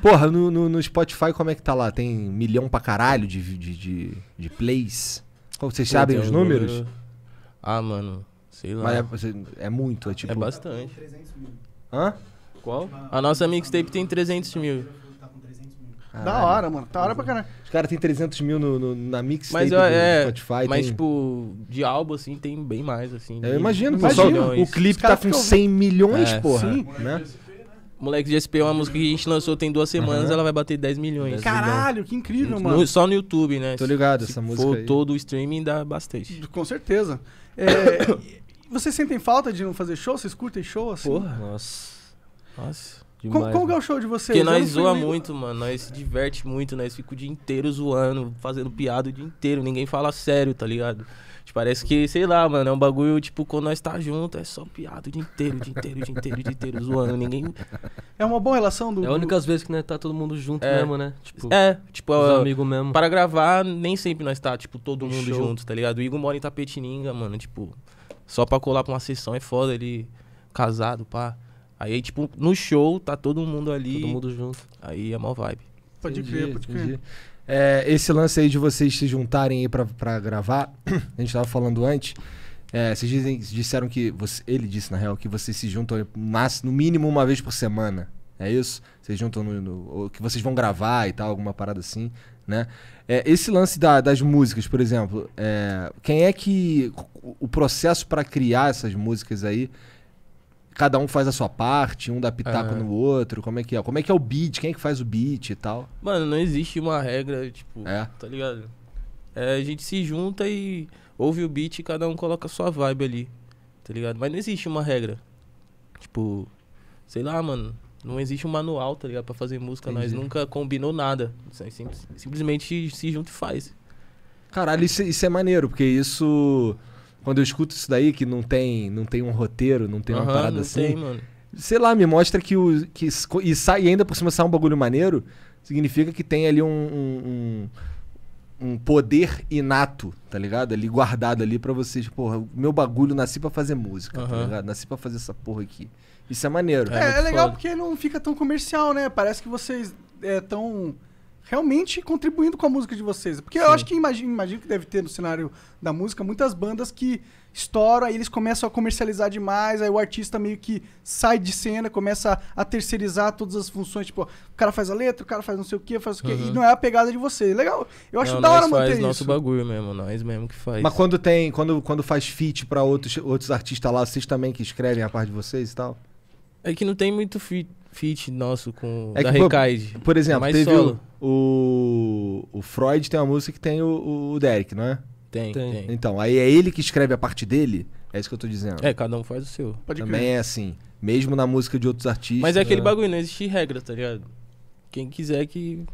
Porra, no, no, no, Spotify como é que tá lá? Tem milhão pra caralho de, de, de, de plays? Vocês sabem os números? Número... Ah, mano, sei lá. Mas é, é muito, é, é tipo. É bastante. Hã? Qual? A nossa mixtape tem 300 mil. Caralho. Da hora, mano. Da hora pra caralho. Os caras têm 300 mil no, no, na mix mas, é, do Spotify. Mas, tem... tipo, de álbum, assim, tem bem mais, assim. Eu imagino, O clipe tá com 100 milhões, é, porra. Sim. Né? Moleque de SP é uma música que a gente lançou tem duas semanas, uhum. ela vai bater 10 milhões. Caralho, que incrível, no, mano. só no YouTube, né? Tô ligado, Se essa música. For aí. todo o streaming dá bastante. Com certeza. É, *coughs* vocês sentem falta de não fazer show? Vocês curtem show assim? Porra. Nossa. Nossa. Demais, qual, qual é o show de vocês? Porque nós zoa muito, mano. Nós se diverte muito, nós fica o dia inteiro zoando, fazendo piada o dia inteiro. Ninguém fala sério, tá ligado? Tipo, parece que, sei lá, mano, é um bagulho, tipo, quando nós tá junto, é só piada o dia inteiro, o dia inteiro, o dia inteiro, o dia inteiro, zoando, ninguém... É uma boa relação do... É a única vez que nós né, tá todo mundo junto é. mesmo, né? Tipo, é, tipo... Os é, amigos mesmo. Para gravar, nem sempre nós tá, tipo, todo mundo Show. junto, tá ligado? O Igor mora em Tapetininga, mano, tipo, só pra colar pra uma sessão é foda, ele casado, pá. Aí, tipo, no show tá todo mundo ali. Todo mundo junto. Aí é mó vibe. Pode entendi, crer, pode crer. É, esse lance aí de vocês se juntarem aí pra, pra gravar, *clears throat* a gente tava falando antes. É, vocês dizem, disseram que. Você, ele disse, na real, que vocês se juntam no mínimo uma vez por semana. É isso? Vocês juntam no. no que vocês vão gravar e tal, alguma parada assim, né? É, esse lance da, das músicas, por exemplo, é, quem é que. O processo para criar essas músicas aí Cada um faz a sua parte, um dá pitaco é. no outro, como é que é? Como é que é o beat? Quem é que faz o beat e tal? Mano, não existe uma regra, tipo, é. tá ligado? É, a gente se junta e ouve o beat e cada um coloca a sua vibe ali, tá ligado? Mas não existe uma regra. Tipo, sei lá, mano, não existe um manual, tá ligado? Pra fazer música, Entendi. nós nunca combinou nada. Simples, simplesmente se junta e faz. Caralho, isso, é, isso é maneiro, porque isso quando eu escuto isso daí, que não tem, não tem um roteiro, não tem uma parada não assim. Tem, mano. Sei lá, me mostra que o. Que, e, sai, e ainda por cima sai um bagulho maneiro, significa que tem ali um, um, um, um poder inato, tá ligado? Ali guardado ali para vocês, porra, meu bagulho nasci pra fazer música, uhum. tá ligado? Nasci pra fazer essa porra aqui. Isso é maneiro. É, é, é legal foda. porque não fica tão comercial, né? Parece que vocês é tão realmente contribuindo com a música de vocês. Porque Sim. eu acho que imagino, imagino que deve ter no cenário da música muitas bandas que estouram, aí eles começam a comercializar demais, aí o artista meio que sai de cena, começa a, a terceirizar todas as funções, tipo, o cara faz a letra, o cara faz não sei o que, faz o que, uhum. e não é a pegada de vocês. Legal. Eu acho não, da hora manter isso. nosso bagulho mesmo, nós mesmo que faz. Mas quando tem, quando, quando faz feat para outros outros artistas lá, vocês também que escrevem a parte de vocês e tal? É que não tem muito feat feat nosso com é da que, Recaide. Por exemplo, é teve o, o, o, Freud tem uma música que tem o, o Derek, não é? Tem, tem, tem, Então, aí é ele que escreve a parte dele? É isso que eu tô dizendo. É, cada um faz o seu. Pode Também crer. é assim. Mesmo na música de outros artistas. Mas é aquele né? bagulho, não existe regra, tá ligado? Quem quiser que.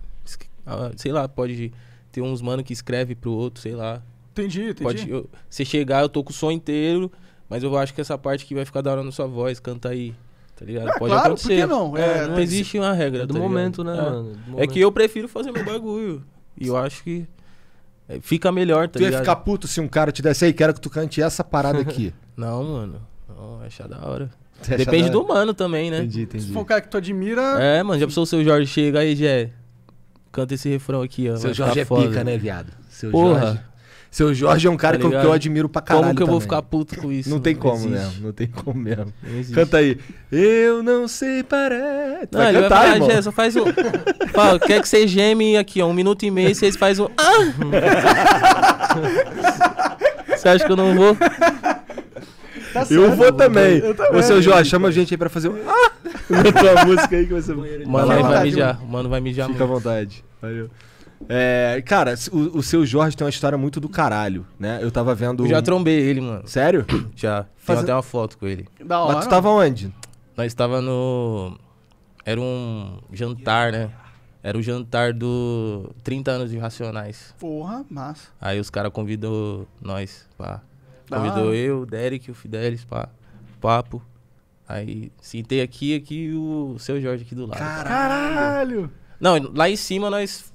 Ah, sei lá, pode ter uns mano que escreve pro outro, sei lá. Entendi, entendi. Pode, eu, chegar, eu tô com o som inteiro, mas eu acho que essa parte que vai ficar da hora na sua voz, canta aí. Tá ligado? Ah, Pode claro, acontecer. Por que não? É, é não existe uma regra. Do tá, tá momento, né, é. mano? momento. É que eu prefiro fazer meu bagulho. E eu acho que é, fica melhor, tá tu ligado? Tu ia ficar puto se um cara te desse aí, quero que tu cante essa parada aqui. *laughs* não, mano. Não, achar da hora. *laughs* Depende da... do humano também, né? Entendi, entendi. Se for um cara que tu admira. É, mano, já pensou o seu Jorge chega aí, Jé. Canta esse refrão aqui, ó. Seu Jorge é foda. pica, né, viado? Seu Porra. Jorge. Seu Jorge é um cara tá que, eu, que, eu, admiro pra caralho. Como que eu também. vou ficar puto com isso? Não tem não como, né? Não tem como mesmo. Canta aí. Eu não sei parar. não, vai cantar, vai falar, irmão. É, só faz o. Fala, quer que você geme aqui, ó. Um minuto e meio, vocês fazem o. Ah! você acha que eu não vou? Tá eu, certo, vou eu, vou também. Eu também. Ô, seu Jorge, chama a gente aí pra fazer um. Ah! tua música aí que vai ser. Mano, vai mijar. Mano, vai mijar. Fica à vontade. Valeu. É, cara, o, o, seu Jorge tem uma história muito do caralho, né? Eu tava vendo. Eu já trombei ele, mano. Sério? *clears throat* Já. Fiz Faz... até uma foto com ele. Da hora. Mas tu tava onde? Nós tava no. Era um jantar, né? Era o jantar do 30 anos de Racionais. Porra, massa. Aí os caras convidou nós, para Convidou ah. eu, o Derek, o Fidelis, pá. Papo. Aí sentei aqui, aqui o seu Jorge aqui do lado. Caralho! Não, lá em cima nós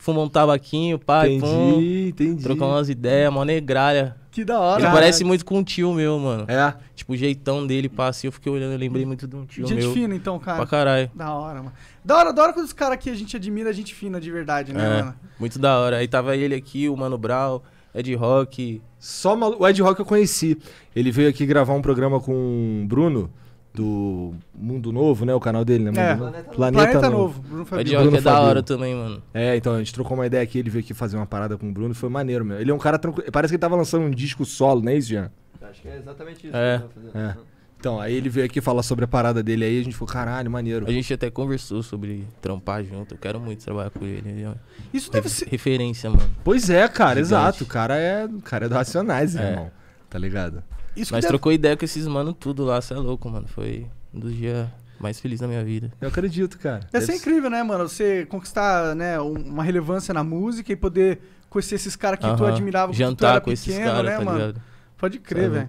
fumou um tabaquinho, pai, entendi, pum. Entendi, Trocou umas ideias, uma negralha. Que da hora. Ele cara. parece muito com um tio meu, mano. É? Tipo, o jeitão dele, assim, eu fiquei olhando, eu lembrei muito de um tio gente meu. Gente fina, então, cara. Pra caralho. Da hora, mano. Da hora, da hora quando os caras que a gente admira, a é gente fina de verdade, né, é, mano? Muito da hora. Aí tava ele aqui, o Mano Brau, Ed Rock. Só malu... o Ed Rock eu conheci. Ele veio aqui gravar um programa com o Bruno do Mundo Novo, né? O canal dele, né? Mundo é, Planeta, Planeta, Planeta Novo. Bruno Fabio. Bruno é da hora também, mano. É, então, a gente trocou uma ideia aqui, ele veio aqui fazer uma parada com o Bruno, foi maneiro, meu. Ele é um cara tranquilo. Parece que ele tava lançando um disco solo, né, Jean? Acho que é exatamente isso é. é. Então, aí ele veio aqui falar sobre a parada dele aí, a gente falou, caralho, maneiro. A gente até conversou sobre trampar junto, eu quero muito trabalhar com ele. ele é... Isso deve ser... Referência, mano. Pois é, cara, Gigante. exato. O cara é, cara é do Racionais, é. irmão. Tá ligado? Isso deve... trocou ideia com esses mano tudo lá, você é louco, mano. Foi um dos dias mais felizes da minha vida. Eu acredito, cara. Deve, ser incrível, né, mano? Você conquistar né, uma relevância na música e poder conhecer esses caras que uh -huh. tu admirava. Jantar tu com pequeno, esses caras, né, tá mano? Ligado? Pode é crer, velho.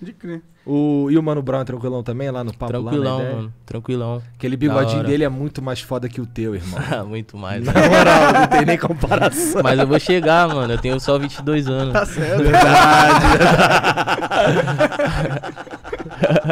Pode crer. O, e o Mano Brown é tranquilão também, lá no papo Tranquilão, lá mano. Tranquilão. Aquele bigodinho dele é muito mais foda que o teu, irmão. *laughs* Ah, muito mais. Na moral, não tem nem comparação. Mas eu vou chegar, mano. Eu tenho só 22 anos. Tá certo. Verdade. verdade. *laughs*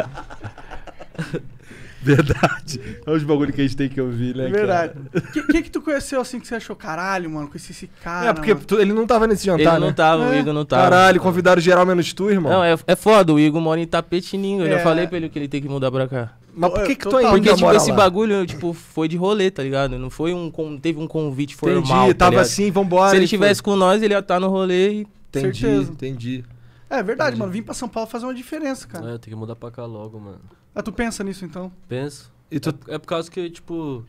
*laughs* Verdade. É os bagulho que a gente tem que ouvir, né? Verdade. O que, que, que tu conheceu assim que você achou? Caralho, mano, conheci esse cara. É, porque tu, ele não tava nesse jantar, ele né? não tava, é. o Igor não tava. Caralho, convidaram geral menos tu, irmão. Não, é, é foda, o Igor mora em Tapetininho. É. Eu já é. falei pra ele que ele tem que mudar pra cá. Mas por que, que tu ainda Porque, tipo, esse lá? bagulho, tipo, foi de rolê, tá ligado? Não foi um. teve um convite formal. Entendi, tá tava ligado? assim, vambora. Se ele estivesse com nós, ele ia estar tá no rolê e. Entendi, Certeza. entendi. É, é verdade, mano. Vim pra São Paulo fazer uma diferença, cara. É, eu tenho que mudar pra cá logo, mano. Ah, tu pensa nisso então? Penso. E tu... é, é por causa que, tipo,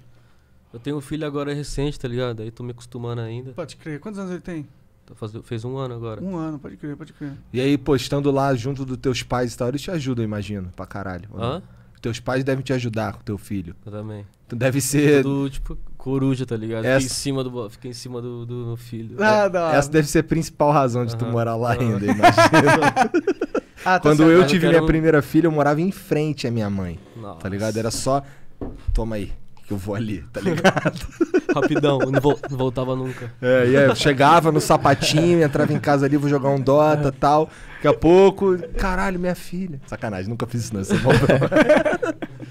eu tenho um filho agora recente, tá ligado? Aí tô me acostumando ainda. Pode crer. Quantos anos ele tem? Tá fazendo, fez um ano agora. Um ano, pode crer, pode crer. E aí, pô, estando lá junto dos teus pais e tal, eles te ajudam, imagino, pra caralho. Hã? Teus pais devem te ajudar com teu filho. Eu também. Tu então deve ser. Tudo, tipo, tipo coruja, tá ligado? Essa... Fiquei em cima do, em cima do, do filho. Ah, é, essa deve ser a principal razão de uhum. tu morar lá uhum. ainda, imagina. *laughs* ah, Quando certo. eu tive eu minha primeira filha, eu morava em frente à minha mãe. Tá Nossa. Tá ligado? Era só. Toma aí, que eu vou ali, tá ligado? *laughs* Rapidão, não, vo não voltava nunca. É, eu chegava no sapatinho, entrava em casa ali, vou jogar um Dota e é. tal. Daqui a pouco, caralho, minha filha. Sacanagem, nunca fiz isso, não. Isso é *laughs*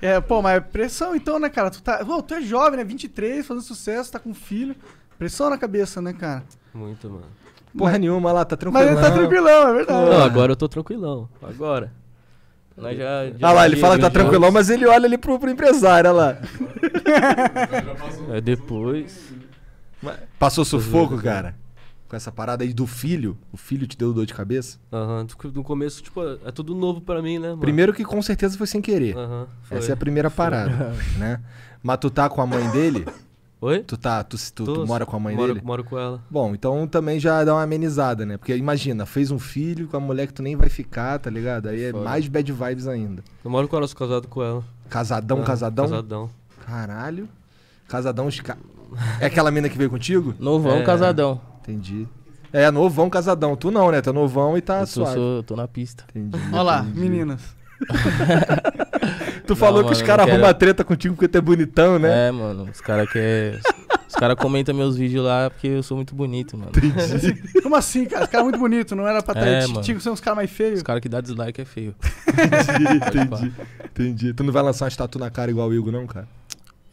É, pô, mas é pressão então, né, cara? Tu, tá... Pô, tu é jovem, né? 23, fazendo sucesso, tá com filho. Pressão na cabeça, né, cara? Muito, mano. Porra mas... nenhuma lá, tá tranquilão. Mas ele tá tranquilão, é verdade. Não, agora eu tô tranquilão. Agora. Nós já, já ah lá, ele fala que tá tranquilão, jogos. mas ele olha ali pro, pro empresário, olha lá. é depois. Mas... Passou sufoco, cara com essa parada aí do filho. O filho te deu dor de cabeça? Aham. Uhum. No começo, tipo, é tudo novo para mim, né? Mano? Primeiro que com certeza foi sem querer. Uhum, foi. Essa é a primeira parada, foi. *laughs* né? Mas tu tá com a mãe dele? Oi? Tu tá, tu, tu, tu mora com a mãe moro, dele? Moro com ela. Bom, então também já dá uma amenizada, né? Porque imagina, fez um filho com a mulher que tu nem vai ficar, tá ligado? Aí é Foda. mais bad vibes ainda. Eu moro com ela, sou casado com ela. Casadão, ah, casadão? Casadão. Caralho. Casadão, É aquela mina que veio contigo? Novão, é. casadão. Entendi. É, novão, casadão. Tu não, né? é novão e tá eu suave. Sou, tô na pista. Entendi. Olha lá, meninas. *laughs* tu não, falou mano, que os caras quero... arrumam treta contigo porque tu é bonitão, né? É, mano. Os caras querem... É- os caras comentam meus vídeos lá porque eu sou muito bonito, mano. Entendi. *laughs* Como assim, cara? Os caras é muito bonitos, não era pra estar. É, Tinha que ser uns caras mais feios. Os caras que dá dislike é feio. *laughs* entendi, entendi. entendi. Tu não vai lançar uma tatu na cara igual o Igor, não, cara?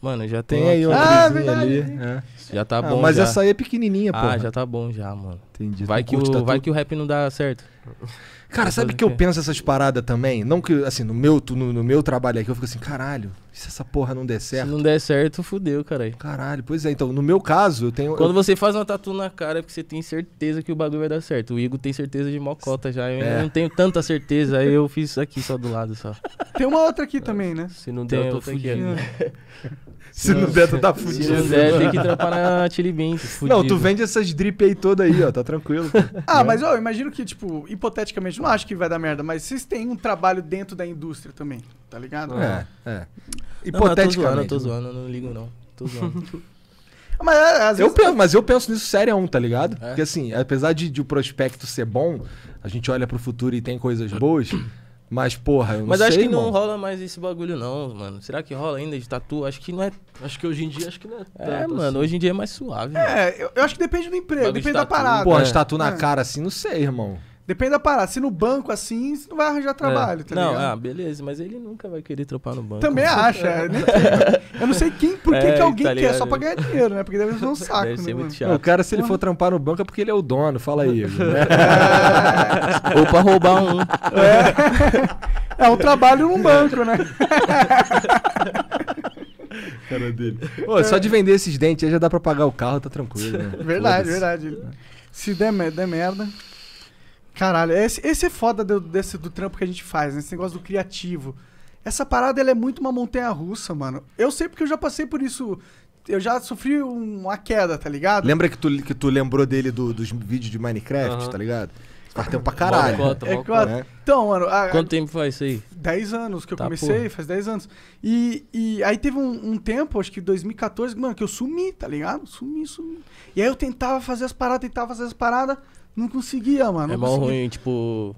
Mano, já tem aí uma ah, verdade. ali. Né? É. Já tá ah, bom Mas já. essa aí é pequenininha, pô. Ah, já tá bom já, mano. Entendi. Vai, que o, tá vai que o rap não dá certo. Cara, sabe que eu penso essas paradas também? Não que, assim, no meu, no, no meu trabalho aqui, eu fico assim, caralho, se essa porra não der certo? Se não der certo, fudeu, caralho. Caralho, pois é, então, no meu caso, eu tenho... Quando eu... você faz uma tatu na cara, é porque você tem certeza que o bagulho vai dar certo. O Igor tem certeza de mocota já, é. eu é. não tenho tanta certeza, aí eu fiz isso aqui só do lado, só. Tem uma outra aqui também, né? Se não der, eu tô fudido. Né? *laughs* *laughs* Se não der, tu tá fudido. Se não der, tem que trampar na Chili Beans. Fudido. Não, tu vende essas drip aí toda aí, ó. Tá tranquilo. ah, mas ó, eu imagino que, tipo, hipoteticamente, não acho que vai dar merda, mas vocês têm um trabalho dentro da indústria também, tá ligado? É, é. Hipoteticamente. Não, eu tô zoando, eu tô zoando, não ligo não. Tô zoando. *laughs* Ah, mas, ah, às eu vezes... penso, mas eu penso nisso sério um, tá ligado? É. Porque assim, apesar de, de, o prospecto ser bom, a gente olha pro futuro e tem coisas boas, mas, porra, eu não Mas sei, acho que irmão. não rola mais esse bagulho, não, mano. Será que rola ainda de tatu? Acho que não é. Acho que hoje em dia acho que não é. É, mano, assim. hoje em dia é mais suave. É, eu, eu acho que depende do emprego, de depende da parada. Porra, é. tatu na É. cara assim, não sei, irmão. Depende da parada. Se no banco assim, você não vai arranjar é. trabalho, é. tá não, ligado? Não, ah, beleza, mas ele nunca vai querer tropar no banco. Também *laughs* acha. É. Né? Eu não sei quem, por que, é, que alguém tá quer é só pra ganhar dinheiro, né? Porque deve ser um saco. Deve ser né, muito chato. o cara, se ele for trampar no banco, é porque ele é o dono, fala aí. Né? *laughs* Ou pra roubar um. É, é um trabalho num banco, né? *laughs* cara dele. Pô, só de vender esses dentes aí já dá pra pagar o carro, tá tranquilo. Né? Verdade, verdade. Se der, der merda. Caralho, esse, esse é foda do, desse, do trampo que a gente faz, né? Esse negócio do criativo. Essa parada, ela é muito uma montanha russa, mano. Eu sei porque eu já passei por isso. Eu já sofri uma queda, tá ligado? Lembra que tu, que tu lembrou dele do, dos vídeos de Minecraft, uhum. tá ligado? Faz tempo pra caralho. Cota, é, cota. É. Então, mano. A, Quanto tempo faz isso aí? 10 anos que eu tá, comecei, porra. faz 10 anos. E, e aí teve um, um, tempo, acho que 2014, mano, que eu sumi, tá ligado? Sumi, sumi. E aí eu tentava fazer as paradas, tentava fazer as paradas. Não conseguia, mano. É mal ruim, tipo.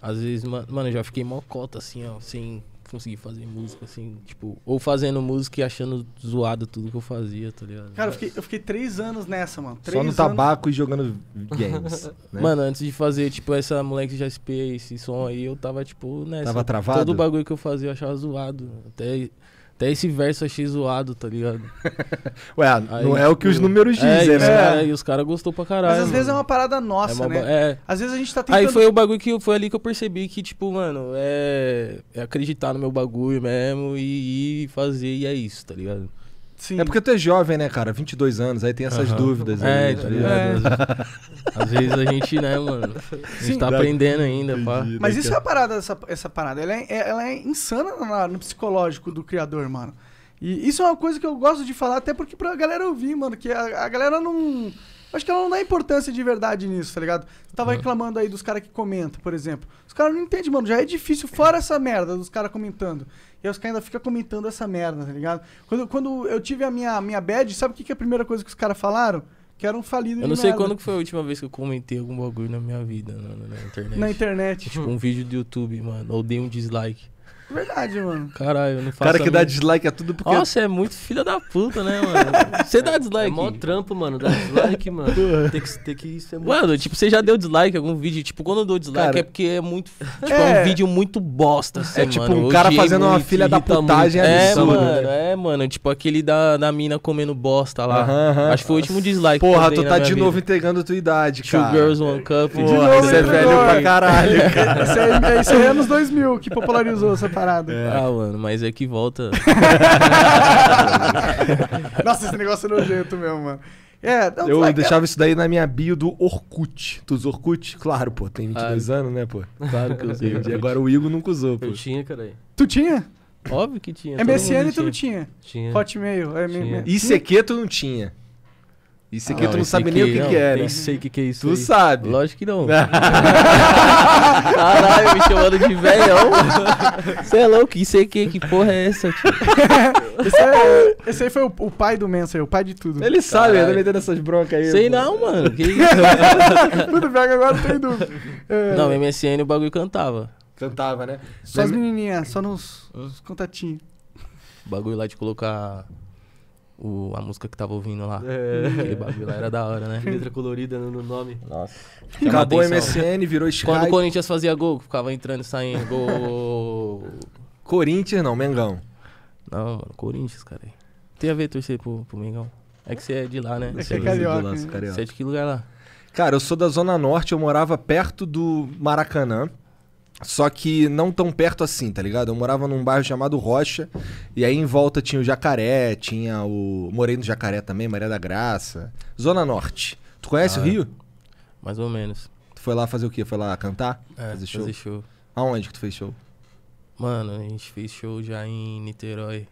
Às vezes, mano, eu já fiquei cota assim, ó, sem conseguir fazer música, assim, tipo, ou fazendo música e achando zoado tudo que eu fazia, tá ligado? Cara, eu fiquei, eu fiquei três anos nessa, mano. Três Só no anos... tabaco e jogando games. *laughs* né? Mano, antes de fazer, tipo, essa moleque já SP, esse som aí, eu tava, tipo, nessa. Tava travado? Todo o bagulho que eu fazia eu achava zoado. Até até esse verso achei zoado, tá ligado? *laughs* Ué, Aí, não é o que os números é, dizem, é, né? É, e os caras gostou pra caralho. Mas às mano. vezes é uma parada é nossa, é uma né? É. Às vezes a gente tá tentando... Aí foi o bagulho que foi ali que eu percebi que, tipo, mano, é, é acreditar no meu bagulho mesmo e, e fazer, e é isso, tá ligado? Sim. É porque tu é jovem, né, cara? 22 anos, aí tem essas uhum. dúvidas. É, aí, né? tá ligado? É. *laughs* Às vezes a gente, né, mano? A gente tá Sim, tá aprendendo ainda, pá. Né, Mas isso é a parada, essa, essa parada. Ela é, é ela é insana no psicológico do criador, mano. E isso é uma coisa que eu gosto de falar, até porque pra galera ouvir, mano, que a, a galera não Acho que ela não dá importância de verdade nisso, tá ligado? tava uhum. reclamando aí dos caras que comentam, por exemplo. Os caras não entendem, mano. Já é difícil, fora essa merda dos caras comentando. E aí os caras ainda ficam comentando essa merda, tá ligado? Quando, quando eu tive a minha, minha bad, sabe o que, que é a primeira coisa que os caras falaram? que eram falido. Eu não sei merda. quando que foi a última vez que eu comentei algum bagulho na minha vida, na, na internet. Na internet. Tipo, um vídeo do YouTube, mano. Ou dei um dislike. Verdade, mano. Caralho, eu não faço. Cara que dá dislike a é tudo porque. Nossa, é muito filha da puta, né, mano? Você dá dislike. É mó trampo, mano. Dá dislike, mano. tem que, tem que isso é muito... Mano, tipo, você já deu dislike em algum vídeo. Tipo, quando eu dou dislike Cara, é porque é muito. Tipo, é... é... um vídeo muito bosta, é assim, É tipo um cara fazendo muito, uma filha da putagem muito. É, mano, é, mano. Tipo aquele da, da mina comendo bosta lá. Uh -huh, Acho que foi o último dislike. Porra, tu tá de vida. novo entregando tua idade, cara. Two Girls One Cup. Porra, de novo, você é né, velho pra caralho, cara. *laughs* Isso é, isso é anos 2000 que popularizou essa parada. É. Ah, mano, mas é que volta. *laughs* Nossa, esse negócio é nojento mesmo, mano. É, não, eu deixava é- isso daí na minha bio do Orkut. Tu usa Orkut? Claro, pô. Tem 22 ah, anos, né, pô? *laughs* Claro que eu tenho E agora o Igor nunca usou, pô. Eu tinha, aí Tu tinha? Óbvio que tinha. MSN tu não tinha? Tinha. Hotmail. É, tinha. ICQ tu não tinha? Isso ah, aqui tu não sabe nem o que, não, que é, né? Nem sei o que, que é isso. Tu aí. sabe. Lógico que não. *laughs* Caralho, me chamando de velhão. Você é louco, isso aí que, que porra é essa, tio? *laughs* esse, é, esse, aí foi o, o pai do Mensa, o pai de tudo. Ele sabe, tá Caralho. ele dando essas broncas aí. Sei pô. não, mano. Que isso? *laughs* Tudo pega agora tem dúvida. É. Não, MSN o bagulho cantava. Cantava, né? Só as menininhas, só nos os contatinhos. O bagulho lá de colocar o, a música que tava ouvindo lá. É. Aquele bagulho lá era da hora, né? *laughs* Letra colorida no nome. Nossa. Chama Acabou o MSN, virou Skype. Quando o Corinthians fazia gol, ficava entrando e saindo. Gol. Corinthians não, Mengão. Não, mano, Corinthians, cara. Tem a ver torcer pro, pro Mengão. É que você é de lá, né? Você é, é carioca. É lá, né? Você é de que lugar lá? Cara, eu sou da Zona Norte, eu morava perto do Maracanã. Só que não tão perto assim, tá ligado? Eu morava num bairro chamado Rocha, e aí em volta tinha o Jacaré, tinha o. Morei no Jacaré também, Maria da Graça. Zona Norte. Tu conhece ah, o é. Rio? Mais ou menos. Tu foi lá fazer o quê? Foi lá cantar? É, fazer show? Fazer show. Aonde que tu fez show? Mano, a gente fez show já em Niterói.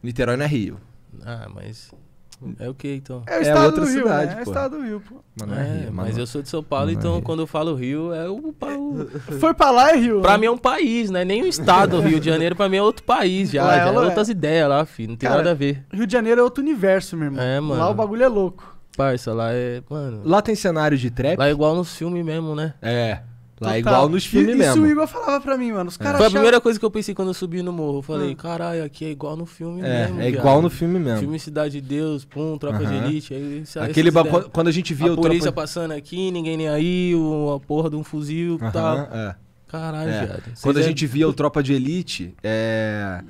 Niterói não é Rio. Ah, mas é o que então? É o é estado é outra do Rio, cidade, né? É o estado do Rio, pô. Mas, é, é, Rio, mas, eu sou de São Paulo, é então quando eu falo Rio, é o. o... *laughs* Foi pra lá é Rio. Pra né? mim é um país, né? Nem o um estado. Rio de Janeiro pra mim é outro país já. Lá, já é outras ideias lá, filho. Não tem Cara, nada a ver. Rio de Janeiro é outro universo, meu irmão. É, mano. Lá o bagulho é louco. Parça, lá é. Mano. Lá tem cenário de trap? Lá é igual nos filmes mesmo, né? É é igual nos filmes mesmo. Isso o Igor falava pra mim, mano. Os é. caras é. Foi a primeira coisa que eu pensei quando eu subi no morro. Eu falei, hum. caralho, aqui é igual no filme é, mesmo. É igual viado. no filme mesmo. Filme Cidade de Deus, pum, Tropa de Elite. Aí, isso, Aquele ba... quando a gente via a o polícia tropa... passando aqui, ninguém nem aí, uma a porra de um fuzil e É. Caralho, é. viado. quando a é- gente via o Tropa de Elite, é...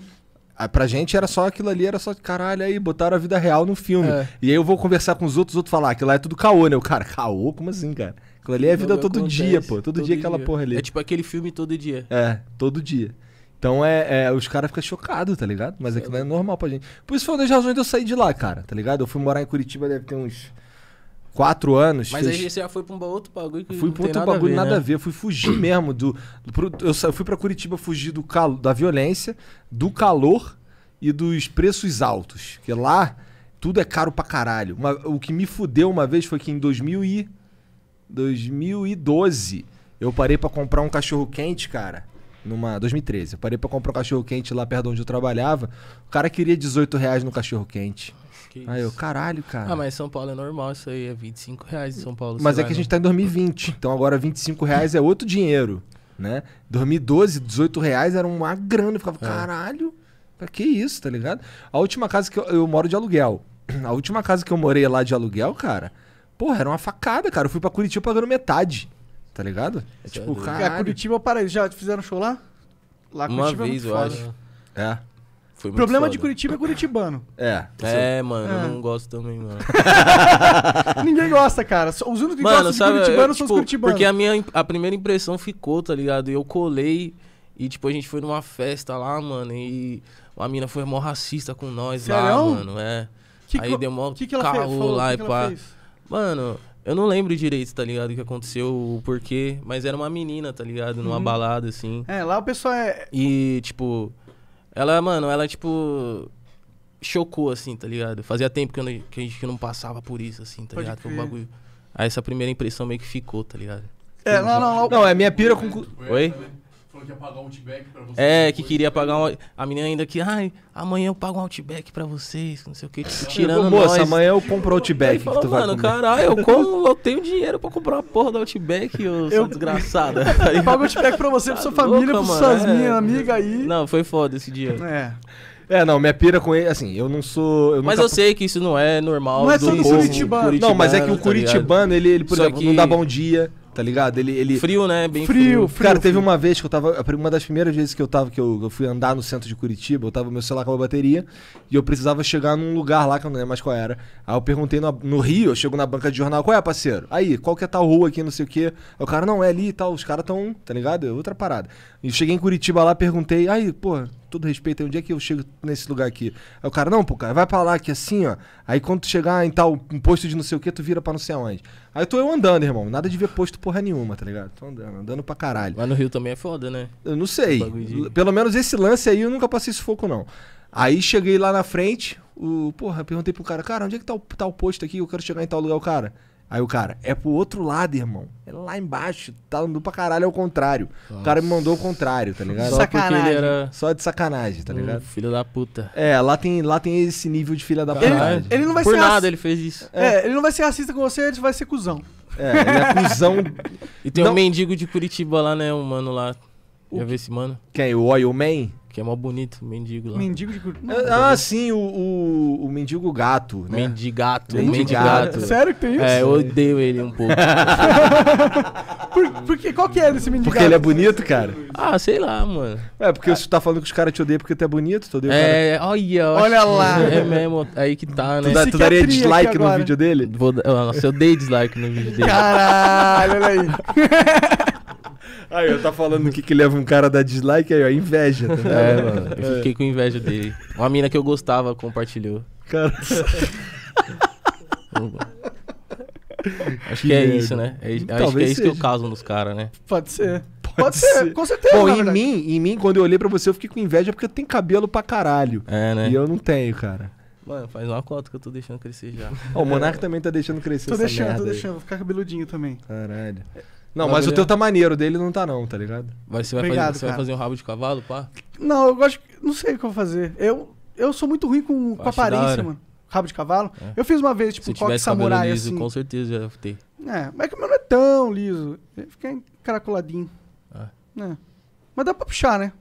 a pra gente era só aquilo ali, era só, caralho, aí botaram a vida real no filme. É. E aí eu vou conversar com os outros, os outros falar, que aquilo lá é tudo caô, né? O cara, caô? Como assim, cara? Aquilo ali é vida todo acontece, dia, pô. Todo, todo dia, dia aquela porra ali. É tipo aquele filme todo dia. É, todo dia. Então é, é os caras ficam chocados, tá ligado? Mas aquilo é, é normal pra gente. Por isso foi uma das razões de eu sair de lá, cara, tá ligado? Eu fui morar em Curitiba, deve ter uns quatro anos. Mas fez... aí você já foi pra um outro bagulho que Fui pra outro bagulho, ver, nada né? a ver. Eu fui fugir mesmo do. Pro, eu fui pra Curitiba fugir do calo, da violência, do calor e dos preços altos. Porque lá tudo é caro pra caralho. Uma, o que me fudeu uma vez foi que em 2000 e 2012, eu parei para comprar um cachorro quente, cara. Numa 2013, eu parei para comprar um cachorro quente lá perto onde eu trabalhava. O cara queria 18 reais no cachorro quente. Que aí eu, caralho, cara. Ah, mas São Paulo é normal isso aí, é 25 reais em São Paulo. Mas é que não. a gente né? tá em 2020, então agora 25 reais é outro dinheiro, né? 2012, 18 reais era uma grana. Eu ficava, é. caralho, pra que isso, tá ligado? A última casa que eu, eu moro de aluguel. *clears throat* A última casa que eu morei lá de aluguel, cara, Porra, era uma facada, cara. Eu fui pra Curitiba pagando metade. Tá ligado? É tipo o cara. É, Curitiba, para já fizeram show lá? Lá Uma é vez, é eu acho. É. Foi o problema foda. de Curitiba é curitibano. É. É, mano, é. eu não gosto também, mano. *laughs* Ninguém gosta, cara. Os únicos que gostam sabe, de curitibano eu, são os tipo, curitibanos. Porque a minha a primeira impressão ficou, tá ligado? E eu colei e, tipo, a gente foi numa festa lá, mano, e a mina foi mó racista com nós Sério? lá, mano. É. Que, Aí deu mó que que ela caô fez? lá que e pá. Fez? Mano, eu não lembro direito, tá ligado? O que aconteceu, o porquê, mas era uma menina, tá ligado? Numa uhum. balada, assim. É, lá o pessoal é. E, tipo, ela, mano, ela, tipo. Chocou, assim, tá ligado? Fazia tempo que, eu, que a gente não passava por isso, assim, tá Pode ligado? Foi um bagulho. Aí essa primeira impressão meio que ficou, tá ligado? É, não, não, não. Não, é minha pira com. Oi? Falou que ia pagar um outback pra vocês. É, que queria pagar um. A menina ainda que, ai, amanhã eu pago um outback pra vocês, não sei o que, tipo, tirando. Moça, nós. amanhã eu compro outback. Falou, que tu mano, vai caralho, eu, como, *laughs* eu tenho dinheiro pra comprar uma porra do outback, eu sou *laughs* eu... desgraçada. Tá eu pago outback pra você, tá pra sua tá família, pra suas é. minhas amigas aí. Não, foi foda esse dia. É. É, não, minha pira com ele, assim, eu não sou. Eu mas nunca... eu sei que isso não é normal. Não é todo povo, curitibano. curitibano. Não, mas é que tá o tá curitibano, ele, ele por Só exemplo, que... não dá bom dia. Tá ligado? Ele. ele... Frio, né? Bem frio, frio. frio Cara, frio. teve uma vez que eu tava. Uma das primeiras vezes que eu tava, que eu, eu, fui andar no centro de Curitiba, eu tava meu celular com a bateria e eu precisava chegar num lugar lá que eu não lembro mais qual era. Aí eu perguntei no, no Rio, eu chego na banca de jornal, qual é, parceiro? Aí, qual que é tal rua aqui, não sei o quê? Aí o cara, não, é ali e tal. Os caras tão, tá ligado? É outra parada. E eu cheguei em Curitiba lá, perguntei, aí, pô, todo respeito, aí um dia é que eu chego nesse lugar aqui. Aí o cara, não, pô, cara, vai pra lá aqui assim, ó. Aí quando tu chegar em tal um posto de não sei o que, tu vira pra não sei aonde. Aí tô eu andando, irmão. Nada de ver posto porra nenhuma, tá ligado? Tô andando, andando pra caralho. Mas no Rio também é foda, né? Eu não sei. Pelo menos esse lance aí eu nunca passei sufoco, não. Aí cheguei lá na frente, o, porra, perguntei pro cara, cara, onde é que tá o, tá o posto aqui? Eu quero chegar em tal lugar, o cara. Aí o cara, é pro outro lado, irmão. É lá embaixo, tá andando pra caralho, é o contrário. Nossa. O cara me mandou o contrário, tá ligado? Só sacanagem. ele era... Só de sacanagem, tá ligado? Filha filho da puta. É, lá tem, lá tem esse nível de filha da puta. Ele, ele, não vai Por ser nada raci... ele fez isso. É. é, ele não vai ser racista com você, ele vai ser cuzão. É, ele é cuzão. e tem não... um mendigo de Curitiba lá, né? Um mano lá. Quer ver esse mano? Quem? O Oil Man? Que é mó bonito, o mendigo lá. Mendigo de Curitiba. Ah, ah, sim, o, o, o mendigo gato, né? Mendigato, mendigato. Sério que tem isso? É, eu odeio ele um pouco. *laughs* por, porque, qual que é desse mendigato? Porque ele é bonito, cara? Ah, sei lá, mano. É, porque ah. você tá falando que os caras te odeiam porque tu é bonito, tu odeia o é, cara... olha, olha lá. É mesmo, aí que tá, né? Tu, tu daria dislike no vídeo dele? Vou, nossa, eu dei dislike no vídeo dele. Caralho, olha aí. *laughs* Aí, eu tá falando o que que leva um cara a dar dislike aí, ó, inveja. Tá é, mano, eu fiquei com inveja dele. Uma mina que eu gostava compartilhou. Cara. *laughs* Acho que, que é isso, né? É, acho que é isso que eu caso nos caras, né? Pode ser. Pode, Pode ser. ser. com certeza. Bom, em mim, em mim, quando eu olhei pra você, eu fiquei com inveja porque eu tenho cabelo pra caralho. É, né? E eu não tenho, cara. Mano, faz uma cota que eu tô deixando crescer já. Ó, oh, o Monark é. também tá deixando crescer tô essa deixando, merda Tô deixando, tô deixando. Vou ficar cabeludinho também. Caralho. Não, mas o teu tá maneiro, dele não tá não, tá ligado? Mas você vai, Obrigado, fazer, você vai fazer um rabo de cavalo, pá? Não, eu gosto. Não sei o que eu vou fazer. Eu, eu sou muito ruim com, com aparência, mano. Rabo de cavalo. É. Eu fiz uma vez, tipo, um coque samurai liso, assim. com certeza já ter. É, mas que o meu não é tão liso. Ele fica encaracoladinho. Ah. É. Mas dá pra puxar, né?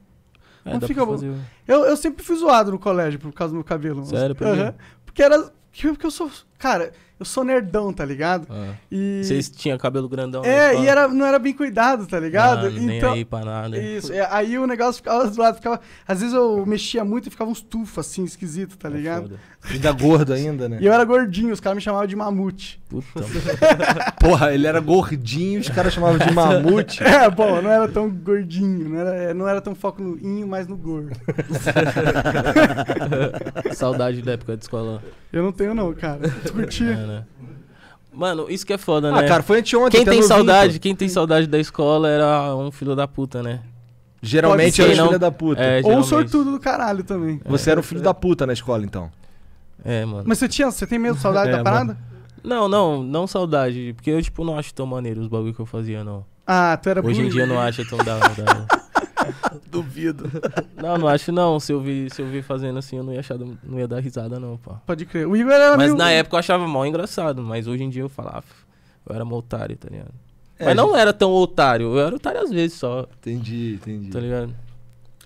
É, não dá fica pra fazer Eu, eu sempre fui zoado no colégio por causa do meu cabelo. Sério, por quê? Porque era. Porque eu sou. Cara, eu sou nerdão, tá ligado? Ah. E... Vocês tinham cabelo grandão. É, e era, não era bem cuidado, tá ligado? Ah, nem então, aí pra nada. Isso. É, aí o negócio ficava lado Ficava... Às vezes eu mexia muito e ficava uns tufos, assim, esquisito, tá é ligado? É Ainda gordo ainda, né? E eu era gordinho, os caras me chamavam de mamute. Puta. *laughs* Porra, ele era gordinho, os caras chamavam de mamute. *laughs* É, bom, não era tão gordinho, não era, é, não era tão foco no inho, mas no gordo. *laughs* Saudade da época de escola. Eu não tenho não, cara. Tu curtia? É, né? Mano, isso que é foda, ah, né? Ah, cara, foi anteontem. Quem tá tem saudade, quem tem saudade da escola era um filho da puta, né? Geralmente é era filho da puta. É, Ou um sortudo do caralho também. Você é, era um é, filho da puta na escola, então. É, mano. Mas você tinha, você tem medo de saudade *laughs* é, da parada? Mano. Não, não, não saudade. Porque eu, tipo, não acho tão maneiro os bagulho que eu fazia, não. Ah, tu era Hoje em dia eu não acho tão da hora. *laughs* Duvido. Não, não acho não. Se eu vi, se eu vi fazendo assim, eu não ia achar, não ia dar risada não, pô. Pode crer. O Igor era Mas meio... na época eu achava mal engraçado, mas hoje em dia eu falava, ah, eu era um otário, tá ligado? É, mas não gente... era tão otário, eu era otário às vezes só. Entendi, entendi. Tá ligado?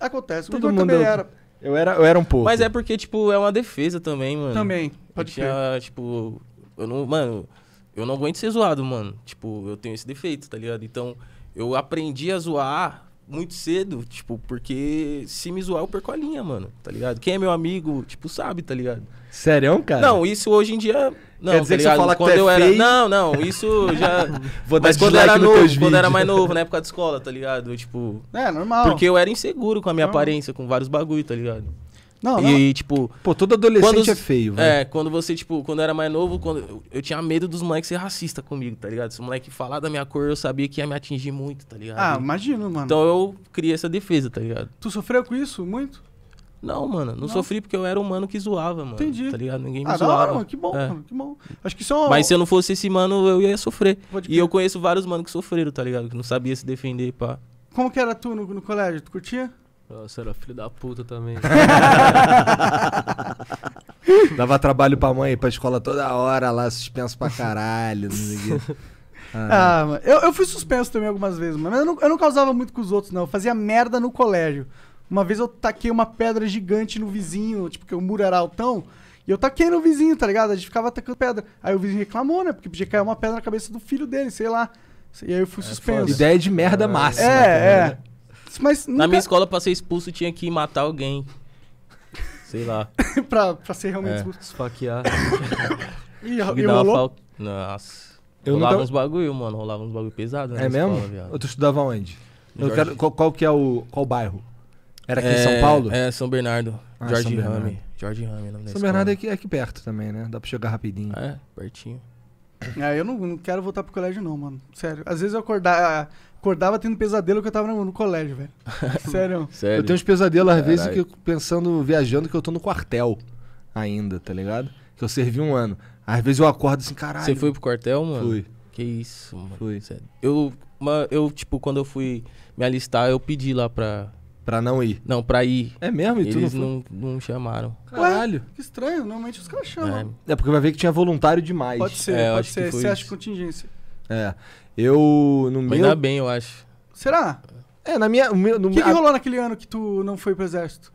Acontece, o todo Igor mundo também é era. Eu era, eu era um pouco. Mas é porque, tipo, é uma defesa também, mano. Também, pode ser. Tipo, eu não, mano, eu não aguento ser zoado, mano. Tipo, eu tenho esse defeito, tá ligado? Então, eu aprendi a zoar muito cedo, tipo, porque se me zoar eu perco a linha, mano, tá ligado? Quem é meu amigo, tipo, sabe, tá ligado? Sério, cara? Não, isso hoje em dia não, Quer dizer tá que você fala quando que tu é eu era... Não, não, isso já. *laughs* Vou dar Mas quando era novo, quando era mais novo, na época de escola, tá ligado? tipo. É, normal. Porque eu era inseguro com a minha aparência, com vários bagulho, tá ligado? Não, não. E, tipo. Pô, todo adolescente quando, é feio, velho. É, quando você, tipo, quando eu era mais novo, quando eu, eu tinha medo dos moleques ser racista comigo, tá ligado? Se o moleque falar da minha cor, eu sabia que ia me atingir muito, tá ligado? Ah, imagino, mano. Então eu criei essa defesa, tá ligado? Tu sofreu com isso muito? Não, mano, não, não, sofri porque eu era um mano que zoava, mano. Entendi. Tá ligado? Ninguém me ah, zoava. Hora, mano, que bom, é. mano, que bom. Acho que são. É mas se eu não fosse esse mano, eu ia sofrer. Pode e eu conheço vários manos que sofreram, tá ligado? Que não sabia se defender, pá. Como que era tu no, no colégio? Tu curtia? Nossa, era filho da puta também. *laughs* Dava trabalho pra mãe, pra escola toda hora lá, suspenso pra caralho, não sei *laughs* Ah, ah eu, eu fui suspenso também algumas vezes, mas eu não, eu não causava muito com os outros, não. Eu fazia merda no colégio. Uma vez eu taquei uma pedra gigante no vizinho, tipo, que o muro era altão, e eu taquei no vizinho, tá ligado? A gente ficava atacando pedra. Aí o vizinho reclamou, né? Porque podia cair uma pedra na cabeça do filho dele, sei lá. E aí eu fui é, suspenso. Ideia de merda é. máxima. É, tá é. Mas nunca... Na minha escola, pra ser expulso, tinha que matar alguém. Sei lá. *laughs* pra, pra ser realmente é. expulso. Esfaquear. e, e rolou? Fal... Nossa. Eu rolava nunca... uns bagulho, mano. Rolava uns bagulho pesado, né? É mesmo? Eu tu estudava onde? Quero... qual, qual que é o... Qual bairro? Era aqui em São Paulo? É, é São Bernardo. Ah, Jorge São Rame. Bernardo. Jorge Rame, nome São Bernardo é aqui, é aqui perto também, né? Dá pra chegar rapidinho. é, pertinho. *coughs* É, eu não, não quero voltar pro colégio, não, mano. Sério. Às vezes eu acordava tendo pesadelo que eu tava no, no colégio, velho. *laughs* Sério. Sério. Eu tenho uns pesadelos, às vezes, que eu, pensando, viajando, que eu tô no quartel ainda, tá ligado? Que eu servi um ano. Às vezes eu acordo assim, caralho. Você foi pro quartel, mano? Fui. Que isso, mano. Fui. Sério. Eu, eu, tipo, quando eu fui me alistar, eu pedi lá pra Pra não ir. Não, pra ir. É mesmo? E Eles tu não, não, não chamaram. Caralho. que estranho. Normalmente os caras chamam. É. porque vai ver que tinha voluntário demais. Pode ser, É, pode acho que ser. foi Excesso de contingência. É. Eu, no Mas meu... Ainda bem, eu acho. Será? É, na minha... o meu- No... que, que rolou naquele ano que tu não foi pro exército?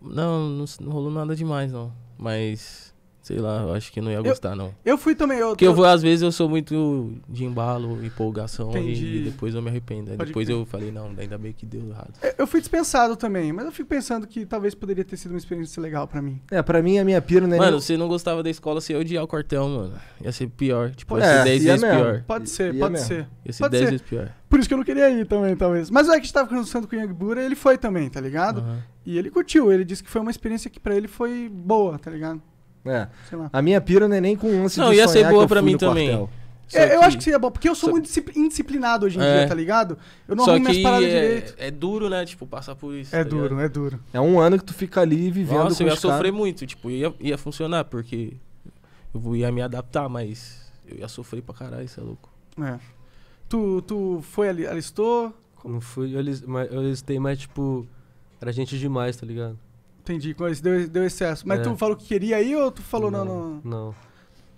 Não, não, não rolou nada demais, não. Mas Sei lá, eu acho que não ia gostar, eu, não. Eu fui também. Eu Porque eu vou, às vezes eu sou muito de embalo, empolgação, e, e, depois eu me arrependo. depois crer. eu falei, não, ainda bem que deu errado. É, eu fui dispensado também, mas eu fico pensando que talvez poderia ter sido uma experiência legal pra mim. É, pra mim a minha pira, né? Mano, você não gostava da escola, você ia odiar o quartel, mano. Ia ser pior. Tipo, ia ser 10 é, vezes pior. Pode ser, pode ser. Ia ser 10 vezes pior. Por isso que eu não queria ir também, talvez. Mas o é que estava conversando com o Yangbura, ele foi também, tá ligado? Uhum. E ele curtiu, ele disse que foi uma experiência que pra ele foi boa, tá ligado? É. A minha pira não é nem com lance não, de ia ser boa para mim também. É, que... Eu é, acho que seria é bom, porque eu sou Só... muito indisciplinado hoje em é. dia, tá ligado? Eu não Só arrumo minhas paradas é... direito. É duro, né? Tipo, passar por isso. É tá duro, ligado? é duro. É um ano que tu fica ali vivendo. Nossa, eu ia sofrer muito, tipo, ia, ia funcionar, porque eu ia me adaptar, mas eu ia sofrer pra caralho, isso é louco. É. Tu, tu foi ali, alistou? Não fui, eu, eu alistei, mas tipo, era gente demais, tá ligado? Entendi, mas deu, deu excesso. Mas É. tu falou que queria ir ou tu falou não? Não. Não.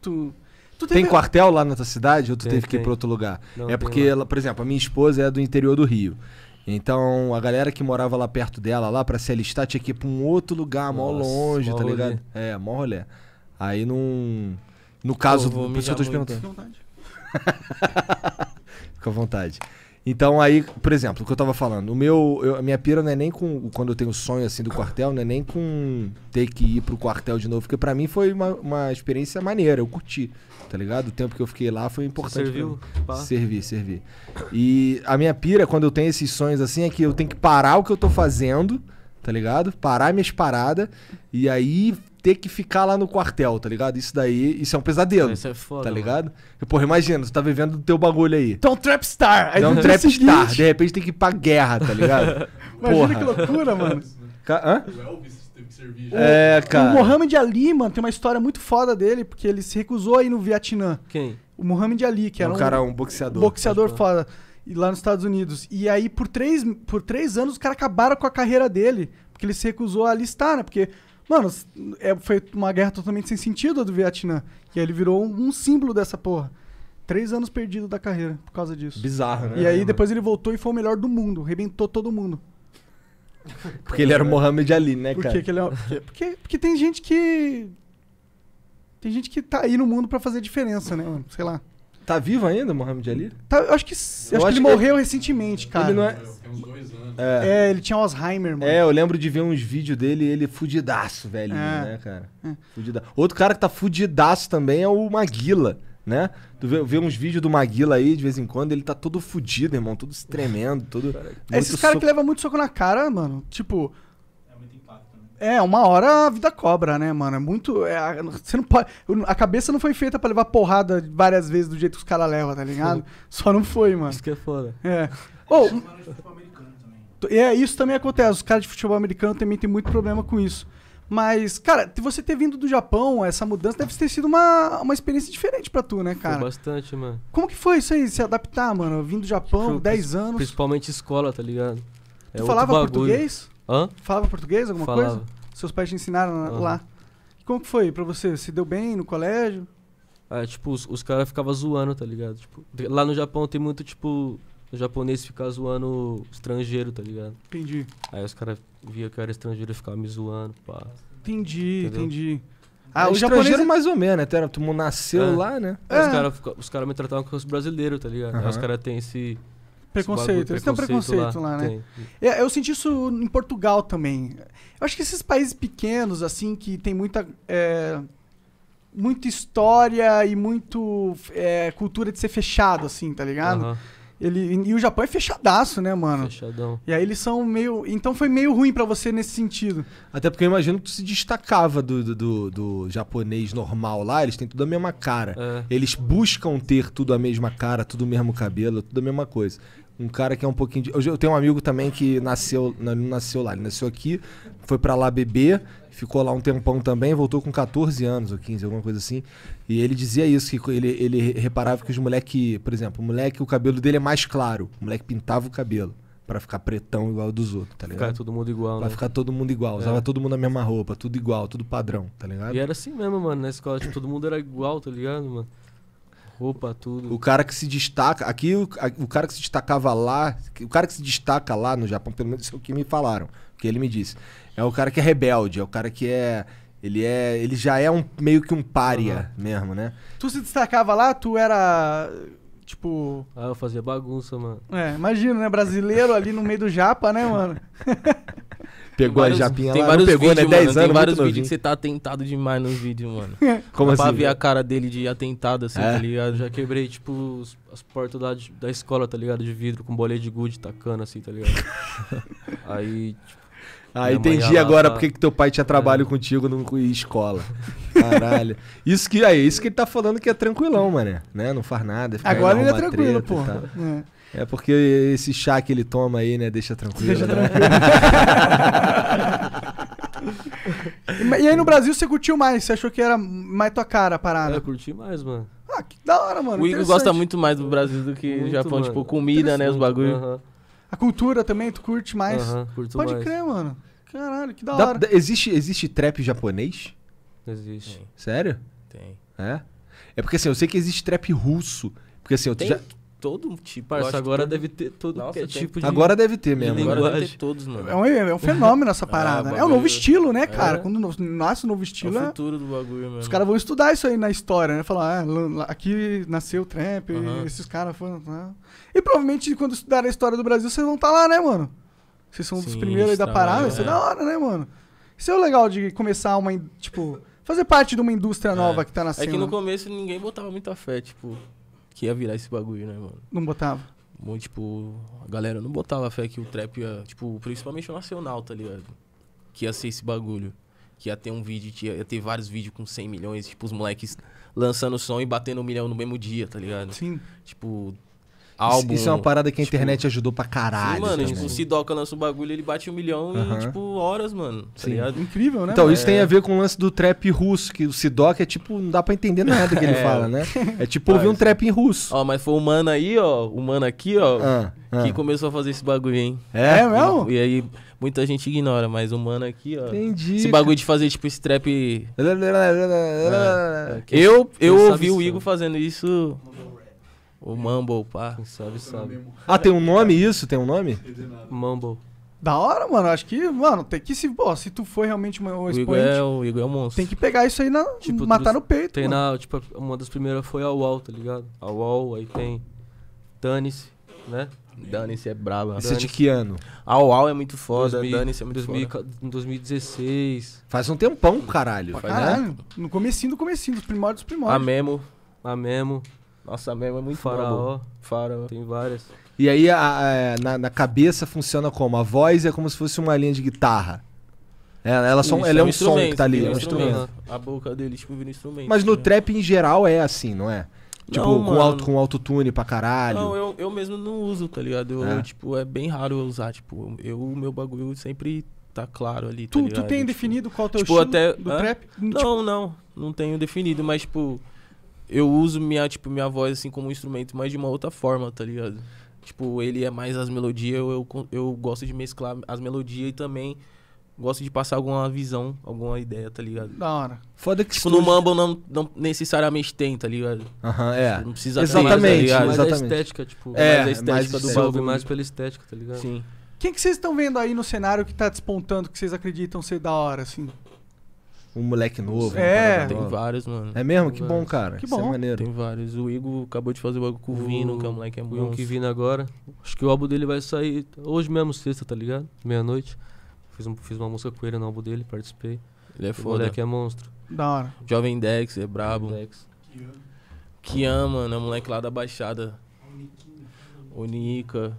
Tu, tu Tem quartel lá na tua cidade ou tu Tem, teve que ir pra outro lugar? Não, é porque, ela, por exemplo, a minha esposa é do interior do Rio. Então, a galera que morava lá perto dela, lá pra se alistar, tinha que ir pra um outro lugar, mó longe, mó tá rolê. ligado? É, mó rolê. Aí não. No caso, por isso que eu tô te perguntando. Fica à vontade. *laughs* Fica à vontade. Então aí, por exemplo, o que eu tava falando, o meu, eu, a minha pira não é nem com quando eu tenho sonho assim do quartel, não é nem com ter que ir pro quartel de novo, porque para mim foi uma, uma, experiência maneira, eu curti, tá ligado? O tempo que eu fiquei lá foi importante. serviu? Servir, servir. E a minha pira quando eu tenho esses sonhos assim é que eu tenho que parar o que eu tô fazendo tá ligado? Parar minhas paradas e aí ter que ficar lá no quartel, tá ligado? Isso daí, isso é um pesadelo. Isso é foda. Tá ligado? Mano. Porra, imagina, tu tá vivendo do teu bagulho aí. Então, Trapstar. Aí é então, um Trapstar. De repente tem que ir pra guerra, tá ligado? *laughs* imagina que loucura, mano. Hã? O Elvis teve que servir é, já. É, cara. O Mohamed Ali, mano, tem uma história muito foda dele, porque ele se recusou aí no Vietnã. Quem? O Mohamed Ali, que é era um. Um cara, um boxeador. Boxeador foda lá nos Estados Unidos. E aí, por três, por três anos, os caras acabaram com a carreira dele. Porque ele se recusou a listar, né? Porque, mano, é, foi uma guerra totalmente sem sentido a do Vietnã. E aí ele virou um, um símbolo dessa porra. Três anos perdido da carreira por causa disso. Bizarro, né? E aí depois ele voltou e foi o melhor do mundo. Rebentou todo mundo. Porque ele era o Mohamed Ali, né, por cara? Que ele é... porque, porque, porque tem gente que. Tem gente que tá aí no mundo para fazer diferença, né, mano? Sei lá. Tá vivo ainda, Mohamed Ali? Tá, eu acho que, eu acho, acho que ele que é- morreu ele... recentemente, cara. Ele não é... Tem uns dois anos. É. é. ele tinha Alzheimer, mano. É, eu lembro de ver uns vídeos dele, ele fudidaço, velho, é. né, cara? É. Fudidaço. Outro cara que tá fudidaço também é o Maguila, né? Tu vê, vê uns vídeos do Maguila aí, de vez em quando, ele tá todo fudido, irmão, todo tremendo, todo... É, esses caras que levam muito soco na cara, mano, tipo... É muito impacto. É, uma hora a vida cobra, né, mano? É muito. É, você não pode, a cabeça não foi feita para levar porrada várias vezes do jeito que os caras levam, tá ligado? Foda. Só não foi, mano. Isso que é foda. É. é Ou. Oh, é, isso também acontece. Os caras de futebol americano também tem muito problema com isso. Mas, cara, você ter vindo do Japão, essa mudança deve ter sido uma, uma experiência diferente pra tu, né, cara? Foi bastante, mano. Como que foi isso aí, se adaptar, mano? Vindo do Japão, tipo, 10 anos. Principalmente escola, tá ligado? É falava bagulho. português? Hã? Falava português, alguma Falava. coisa? Seus pais te ensinaram uhum. lá. E como que foi pra você? Se deu bem no colégio? É, tipo, os, os caras ficavam zoando, tá ligado? Tipo, lá no Japão tem muito, tipo, japonês ficar zoando estrangeiro, tá ligado? Entendi. Aí os caras via que eu era estrangeiro e ficavam me zoando, pá. Entendi, Entendeu? entendi. Ah, é o japonês é... mais ou menos, né? Tu, mundo nasceu é. lá, né? É. Os caras cara me tratavam como brasileiro, tá ligado? Uhum. Aí os caras têm esse Preconceito, eles têm um preconceito lá, lá né? Eu, é, eu, senti isso em Portugal também. Eu acho que esses países pequenos, assim, que tem muita. É, muita história e muito é, cultura de ser fechado, assim, tá ligado? Uhum. Ele, e o Japão é fechadaço, né, mano? Fechadão. E aí eles são meio. Então foi meio ruim para você nesse sentido. Até porque eu imagino que tu se destacava do, do, do, do japonês normal lá, eles têm tudo a mesma cara. É. Eles buscam ter tudo a mesma cara, tudo o mesmo cabelo, tudo a mesma coisa. Um cara que é um pouquinho de. Eu tenho um amigo também que nasceu, não nasceu lá, ele nasceu aqui, foi para lá beber, ficou lá um tempão também, voltou com 14 anos ou 15, alguma coisa assim. E ele dizia isso, que ele, ele reparava que os moleques, por exemplo, o moleque, o cabelo dele é mais claro, o moleque pintava o cabelo para ficar pretão igual dos outros, tá ligado? Ficar todo mundo igual, Pra né? ficar todo mundo igual. Usava é. todo mundo a mesma roupa, tudo igual, tudo padrão, tá ligado? E era assim mesmo, mano, na escola, tipo, todo mundo era igual, tá ligado, mano? roupa, tudo. O cara que se destaca. Aqui, o, o cara que se destacava lá. O cara que se destaca lá no Japão, pelo menos é o que me falaram. O que ele me disse. É o cara que é rebelde, é o cara que é. Ele é. Ele já é um meio que um pária uhum. mesmo, né? Tu se destacava lá, tu era. Tipo. Ah, eu fazia bagunça, mano. É, imagina, né? Brasileiro ali no meio do japa, né, mano? *laughs* Pegou a japinha tem lá, vários pegou, vídeo, né? 10 anos, Tem vários vídeos que você tá atentado demais nos vídeos, mano. *laughs* Como assim? Pra ver a cara dele de atentado, assim, é? tá ligado? Já quebrei, tipo, as portas da, da escola, tá ligado? De vidro, com bolê de gude tacando, assim, tá ligado? *laughs* Aí, tipo, ah, Minha entendi agora tá... porque que teu pai tinha trabalho é. contigo no, em escola. Caralho. Isso que, aí, isso que ele tá falando que é tranquilão, mané. Né? Não faz nada. Agora ele é tranquilo, pô. É. É porque esse chá que ele toma aí, né, deixa tranquilo. Deixa tranquilo. Né? *laughs* e aí no Brasil você curtiu mais? Você achou que era mais tua cara a parada? Eu curti mais, mano. Ah, que da hora, mano. O Igor gosta muito mais do Brasil do que do Japão. Tipo, mano. Tipo, comida, né, os bagulho. A cultura também, tu curte mais. Uh -huh, curto Pode mais. crer, mano. Caralho, que da hora. Da, da, existe, existe trap japonês? Existe. Sério? Tem. É? É porque assim, eu sei que existe trap russo. Porque assim, eu tem, já todo tipo. Parça, agora todo... deve ter todo Nossa, tipo de. Agora deve ter mesmo. De agora deve ter todos, mano. É um, é um fenômeno essa *laughs* ah, parada. ah, é um novo estilo, né, cara? É. Quando nasce um novo é estilo. É o futuro do bagulho mesmo. Os caras vão estudar isso aí na história, né? Falar, ah, aqui nasceu o Tramp, esses caras foram. Né? E provavelmente quando estudarem a história do Brasil, vocês vão estar tá lá, né, mano? Vocês são Sim, os primeiros aí da parada, isso é, é da hora, né, mano? Isso é o legal de começar uma. Tipo, fazer parte de uma indústria é. nova que tá nascendo. É que no começo ninguém botava muita fé, tipo que ia virar esse bagulho, né, mano? Não botava? Muito, tipo, a galera não botava fé que o trap ia, tipo, principalmente o nacional, tá ligado? Que ia ser esse bagulho. Que ia ter um vídeo, ia ter vários vídeos com 100 milhões, tipo, os moleques lançando som e batendo um milhão no mesmo dia, tá ligado? Sim. Tipo, álbum. Isso é uma parada que a tipo, internet tipo, ajudou pra caralho. Sim, mano, também. Assim, tipo, né? o Sidoca lança um bagulho, ele bate um milhão uh -huh. em, tipo, horas, mano. Tá sim. Tá Incrível, né? Então, isso tem a é. ver com o lance do trap russo, que o Sidoca é tipo, não dá pra entender nada que ele *laughs* é. fala, né? É tipo *laughs* ouvir ah, um trap em russo. Ó, mas foi o mano aí, ó, o mano aqui, ó, ah, ah. que começou a fazer esse bagulho, hein? É, é mesmo? E aí muita gente ignora, mas o mano aqui, ó. Entendi. Esse bagulho de fazer tipo esse trap. *laughs* é, eu eu ouvi o Igor fazendo isso. O Mumble, pá. Quem sabe, sabe. Ah, tem um nome isso? Tem um nome? Mumble. Da hora, mano. Acho que, mano, tem que se. Ó, se tu for realmente uma, um o Igor expoente. é, o Igor é um monstro. Tem que pegar isso aí na. Tipo, matar no peito. Tem mano. na. Tipo, uma das primeiras foi a UOL, tá ligado? A UOL, aí tem. Dane-se, né? Dane-se é braba. Isso é de que ano? A UOL é muito foda, Dane-se é muito 2000, 2016. Faz um tempão, caralho. Pra né? caralho. Né? No comecinho do comecinho, dos primórdios dos primórdios. A Memo. A Memo. Nossa, mesmo é muito Faraó. Faraó. Tem várias. E aí, a, a, na, na, cabeça funciona como? A voz é como se fosse uma linha de guitarra. É, ela, só, ela é, é, um, um som que tá ali. É, é um instrumento. instrumento. A boca dele, tipo, vira instrumento. Mas no né? trap, em geral, é assim, não é? Tipo, não, com, alto, com autotune pra caralho. Não, eu, eu mesmo não uso, tá ligado? Eu, é. Eu, tipo, é bem raro eu usar. Tipo, eu, o meu bagulho sempre tá claro ali, tá tu, ligado? Tu tem tipo, definido qual é o tipo, estilo até, do trap? Não, tipo... não. Não tenho definido, mas, tipo eu uso minha, tipo, minha voz assim como um instrumento, mas de uma outra forma, tá ligado? Tipo, ele é mais as melodias, eu, eu, eu gosto de mesclar as melodias e também gosto de passar alguma visão, alguma ideia, tá ligado? Da hora. Foda que Tipo, no Mumble não, não necessariamente tem, tá ligado? Aham, é. Tipo, não precisa exatamente, ter, tá ligado? Mais é a é estética, tipo. É, mais a é estética mais do bagulho. mais pela estética, tá ligado? Sim. Quem que vocês estão vendo aí no cenário que tá despontando, que vocês acreditam ser da hora, assim? um moleque novo. É, tem vários, mano. É mesmo? Tem que vários. bom, cara. Que bom. Isso é maneiro. Tem vários. O Igor acabou de fazer o bagulho com o Vino, que é um moleque é bom. O que Vino agora. Acho que o álbum dele vai sair hoje mesmo, sexta, tá ligado? Meia-noite. Fiz, um, fiz uma música com ele no álbum dele, participei. Ele é foda. O moleque é monstro. Da hora. Jovem Dex, é brabo. Dex. Que ama, né? Moleque lá da Baixada. É Nika.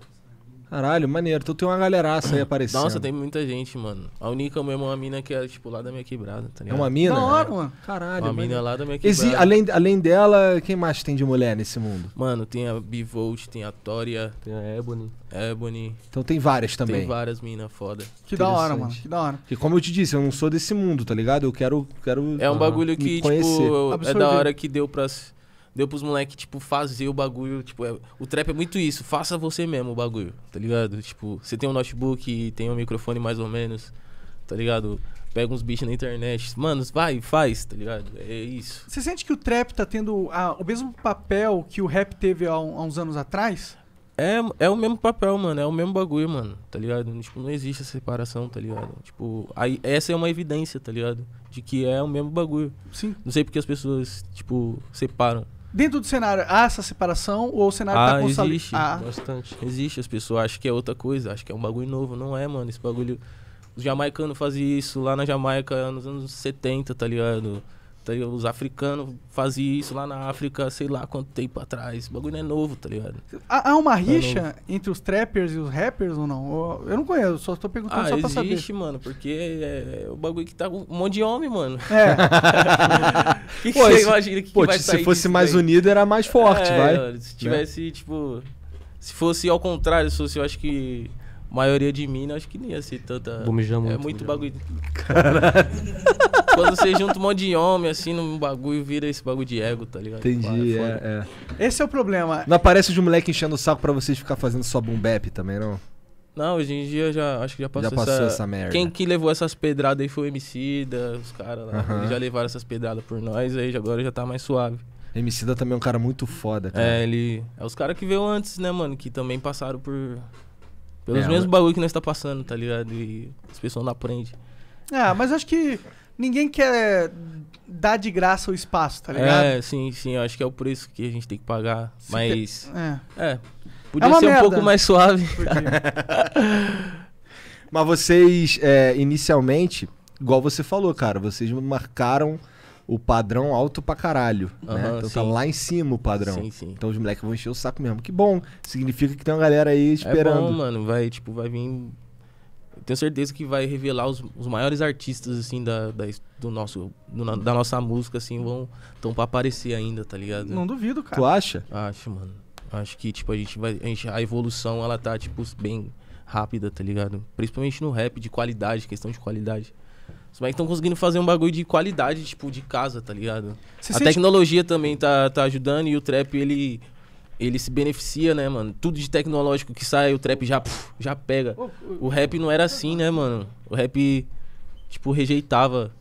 Caralho, maneiro. Tu tem uma galeraça aí aparecendo. Nossa, tem muita gente, mano. A Unica mesmo é uma mina que é, tipo, lá da minha quebrada, tá é ligado? É uma mina? Da hora, mano. Caralho. Uma mina lá da minha quebrada. Exi... Além, além dela, quem mais tem de mulher nesse mundo? Mano, tem a Bivolt, tem a Tória. Tem a Ebony. Ebony. Então tem várias também. Tem várias minas foda. Que da hora, mano. Que da hora. E como eu te disse, eu não sou desse mundo, tá ligado? Eu quero. quero é um bagulho que, tipo, é da hora que deu pra deu pros moleques, tipo, fazer o bagulho. Tipo, é, o trap é muito isso. Faça você mesmo o bagulho, tá ligado? Tipo, você tem um notebook, tem um microfone mais ou menos, tá ligado? Pega uns bichos na internet. Mano, vai, faz, tá ligado? É isso. Você sente que o trap tá tendo a, o mesmo papel que o rap teve há, há uns anos atrás? É, é o mesmo papel, mano. É o mesmo bagulho, mano. Tá ligado? Tipo, não existe essa separação, tá ligado? Tipo, aí, essa é uma evidência, tá ligado? De que é o mesmo bagulho. Sim. Não sei porque as pessoas, tipo, separam. Dentro do cenário, há essa separação ou o cenário tá ah, tá consolidado? existe, ah. bastante. Existe, as pessoas acham que é outra coisa, acham que é um bagulho novo. Não é, mano, esse bagulho... Os jamaicanos faziam isso lá na Jamaica nos anos 70, tá ligado? tá ligado? Os africanos faziam isso lá na África, sei lá quanto tempo atrás. O bagulho é novo, tá ligado? Há, há uma tá rixa é entre os trappers e os rappers ou não? Eu não conheço, só tô perguntando ah, só existe, pra saber. existe, mano, porque é, é o bagulho que tá um monte de homem, mano. É. *laughs* que pô, que se, imagina que, pô, que Se fosse mais daí? unido, era mais forte, é, vai. Mano, se tivesse, tipo... Se fosse ao contrário, se fosse, eu acho que maioria de Minas, acho que nem ia ser tanta. Bumijão É muito bagulho. Caralho. *laughs* Quando você junta um monte de homem, assim, num bagulho, vira esse bagulho de ego, tá ligado? Entendi, é, é, é, Esse é o problema. Não aparece um moleque enchendo o saco pra vocês ficar fazendo só boom bap também, não? Não, hoje em dia já acho que já passou, já passou essa... essa merda. Quem que levou essas pedradas aí foi o MC da, os caras lá. Eles já levaram essas pedradas por nós, aí agora já tá mais suave. MC da também é um cara muito foda, cara. É, ele. É os caras que veio antes, né, mano? Que também passaram por pelos é, mesmos bagulho que nós está passando, tá ligado? E as pessoas não aprendem. Ah, mas acho que ninguém quer dar de graça o espaço, tá ligado? É, sim, sim. Eu acho que é o preço que a gente tem que pagar. Se mas. Te... É. é. é. Podia é ser merda. um pouco mais suave. *laughs* mas vocês, é, inicialmente, igual você falou, cara, vocês marcaram o padrão alto pra caralho. Uhum, né? Então tá sim. tá lá em cima o padrão. Sim, sim. Então os moleques vão encher o saco mesmo. Que bom. Significa que tem uma galera aí esperando. É bom, mano. Vai, tipo, vai vir. tenho certeza que vai revelar os, os maiores artistas, assim, da, da do nosso, do, da nossa música, assim, vão. tão pra aparecer ainda, tá ligado? Não duvido, cara. Tu acha? Acho, mano. Acho que, tipo, a gente vai. A, gente, a evolução, ela tá, tipo, bem rápida, tá ligado? Principalmente no rap, de qualidade, questão de qualidade. Os moleques estão conseguindo fazer um bagulho de qualidade, tipo, de casa, tá ligado? Você a sente... tecnologia também tá, tá ajudando e o trap, ele ele se beneficia, né, mano? Tudo de tecnológico que sai, o trap já, puf, já pega. O rap não era assim, né, mano? O rap, tipo, rejeitava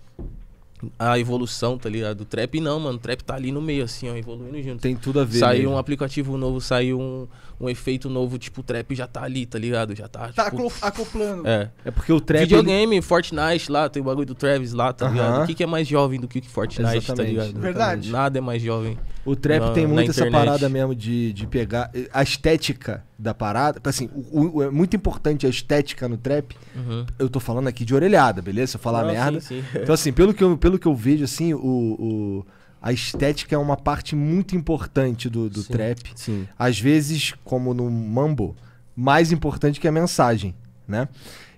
a evolução, tá ligado? O trap não, mano. O trap tá ali no meio, assim, ó, evoluindo junto. Tem tudo a ver. Saiu mesmo. um aplicativo novo, saiu um, um efeito novo, tipo, trap já tá ali, tá ligado? Já tá. Tá tipo, acoplando. É. É porque o trap. Videogame, ele... Fortnite lá, tem o bagulho do Travis lá, tá uh -huh. ligado? O que, que, é mais jovem do que o Fortnite, tá Exatamente. tá ligado? Verdade. Nada é mais jovem. O trap na, tem muito essa parada mesmo de, de pegar a estética da parada. Assim, o, o, é muito importante a estética no trap. Uhum. Eu tô falando aqui de orelhada, beleza? Se eu falar Não, merda. Sim, sim. Então, assim, pelo que eu, pelo que eu vejo, assim, o, o a estética é uma parte muito importante do, do Sim. trap. Sim. Às vezes, como no mambo, mais importante que a mensagem, né?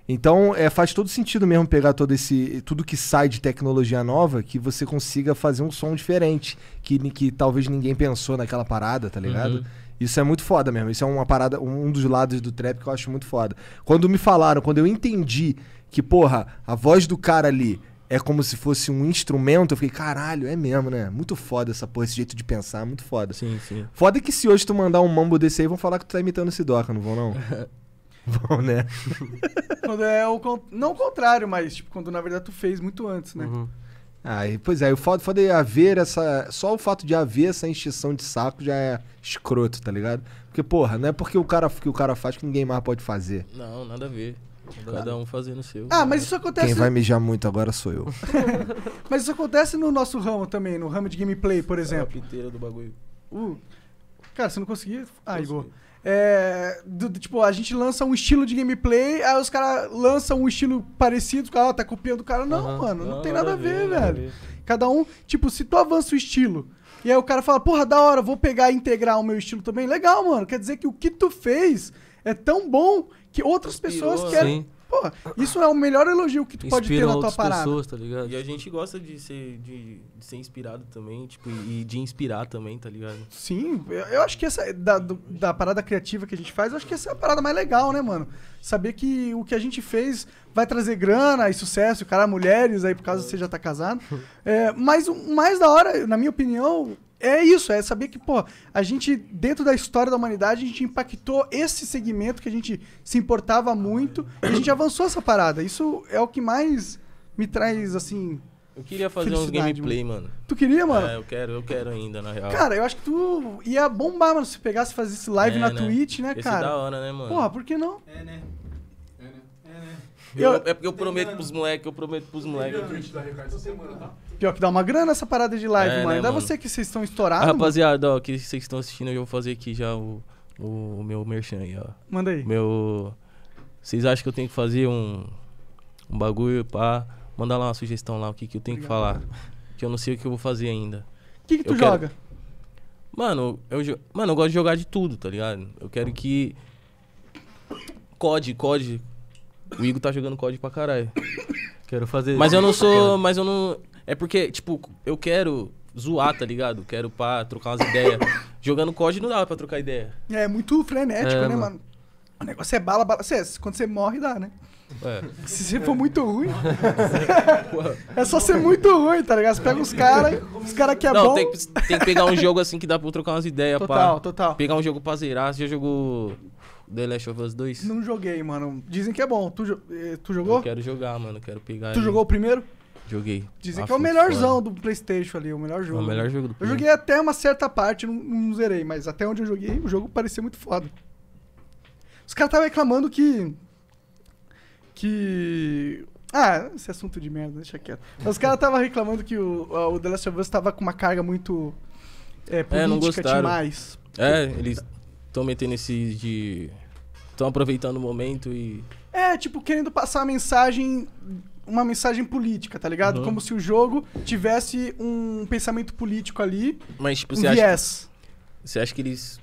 Então é, faz todo sentido mesmo pegar todo esse tudo que sai de tecnologia nova que você consiga fazer um som diferente que, que talvez ninguém pensou naquela parada, tá ligado? Uhum. Isso é muito foda mesmo. Isso é uma parada um dos lados do trap que eu acho muito foda. Quando me falaram, quando eu entendi que porra a voz do cara ali é como se fosse um instrumento. Eu fiquei, caralho, é mesmo, né? Muito foda essa porra, esse jeito de pensar, muito foda. Sim, sim. Foda que se hoje tu mandar um mambo desse aí, vão falar que tu tá imitando o Sidoca, não vão não? *laughs* vão, né? *laughs* quando é o... Não o contrário, mas tipo, quando na verdade tu fez muito antes, né? Uhum. Ah, e, pois é, o foda, foda é haver essa. Só o fato de haver essa extinção de saco já é escroto, tá ligado? Porque, porra, não é porque o cara que o cara faz que ninguém mais pode fazer. Não, nada a ver. Cada um fazendo o seu. Ah, mas isso acontece. Quem vai mijar muito agora sou eu. *laughs* mas isso acontece no nosso ramo também, no ramo de gameplay, por exemplo. A inteira do bagulho. Uh, cara, você não conseguia? Ah, Igor. É, do, do, tipo, a gente lança um estilo de gameplay, aí os caras lançam um estilo parecido, ah, tá copiando o cara. Não, mano, não, não tem nada a ver, ver velho. Cada um, tipo, se tu avança o estilo, e aí o cara fala, porra, da hora, vou pegar e integrar o meu estilo também. Legal, mano. Quer dizer que o que tu fez é tão bom que outras Inspirou, pessoas né? querem. Sim. Porra, isso é o melhor elogio que tu pode ter na tua parada. Pessoas, tá ligado? E a gente gosta de ser, de, de ser inspirado também, tipo, e de inspirar também, tá ligado? Sim, eu, eu acho que essa. Da, do, da parada criativa que a gente faz, eu acho que essa é a parada mais legal, né, mano? Saber que o que a gente fez vai trazer grana e sucesso, cara, mulheres aí, por causa é. você uhum. já tá casado. É, mas o mais da hora, na minha opinião, é isso, é saber que, pô, a gente, dentro da história da humanidade, a gente impactou esse segmento que a gente se importava muito e a gente avançou essa parada. Isso é o que mais me traz, assim. Eu queria fazer uns gameplay, mano. Tu queria, mano? É, eu quero, eu quero ainda, na real. Cara, eu acho que tu ia bombar, mano, se pegasse e fizesse live é, na né? Twitch, né, é cara? Ia da hora, né, mano? Porra, por que não? É, né? É, né? É, né? Eu, eu, é porque eu prometo pros moleques, eu prometo pros moleques. Eu Twitch da Ricardo essa semana, tá? Pior que dá uma grana essa parada de live, é, mano. Né, ainda é mano? você que vocês estão estourados. Ah, rapaziada, ó, que vocês estão assistindo, eu vou fazer aqui já o, o, o meu merchan aí, ó. Manda aí. Meu. Vocês acham que eu tenho que fazer um, um bagulho pra. Mandar lá uma sugestão lá, o que, que eu tenho Obrigado, que falar. Mano. Que eu não sei o que eu vou fazer ainda. O que, que tu eu joga? Quero... Mano, eu, jo... mano, eu gosto de jogar de tudo, tá ligado? Eu quero que. Code, Code, O Igor tá jogando Code pra caralho. Quero fazer. Mas eu não sou. Mas eu não. É porque, tipo, eu quero zoar, tá ligado? Quero pá, trocar umas ideias. *coughs* Jogando COD não dá pra trocar ideia. É muito frenético, é, né, mano? mano? O negócio é bala, bala. Cê, quando você morre, dá, né? É. *laughs* Se você for muito ruim, *laughs* é só ser muito ruim, tá ligado? Você pega os caras, os caras que é não, bom. Tem, tem que pegar um jogo assim que dá pra trocar umas ideias, pá. Total, pra, total. Pegar um jogo pra zerar. Você já jogou The Last of Us 2? Não joguei, mano. Dizem que é bom. Tu, eh, tu jogou? Eu quero jogar, mano. Quero pegar. Tu jogou o primeiro? Joguei. Dizem ah, que é o melhorzão do PlayStation ali, o melhor jogo. É o melhor jogo do Eu joguei até uma certa parte, não, não zerei, mas até onde eu joguei, o jogo parecia muito foda. Os caras estavam reclamando que. Que. Ah, esse assunto de merda, deixa quieto. Mas os caras estavam reclamando que o, o The Last of Us estava com uma carga muito. É, política é, não gostaram. demais. É, eles estão metendo esse de. Estão aproveitando o momento e. É, tipo, querendo passar a mensagem uma mensagem política, tá ligado? Uhum. Como se o jogo tivesse um pensamento político ali. Mas, tipo, um você viés. acha. Você acha que eles.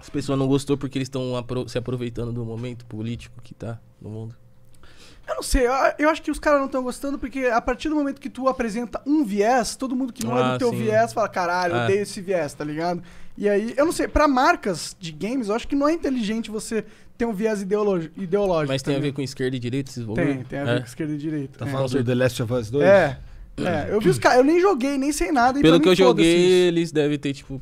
As pessoas não gostou porque eles estão apro se aproveitando do momento político que tá no mundo? Eu não sei, eu, eu acho que os caras não estão gostando porque a partir do momento que tu apresenta um viés, todo mundo que não ah, é do ah, teu sim. viés fala, caralho, ah. odeio esse viés, tá ligado? E aí, eu não sei, para marcas de games, eu acho que não é inteligente você tem um viés ideológico. Mas tem a ver com esquerda e direita esses bagulho? Tem, tem a ver é. com esquerda e direita. Tá é. falando do The Last of Us 2? É. É, eu vi os caras, eu nem joguei, nem sei nada. Então Pelo que eu joguei, assim. eles devem ter, tipo,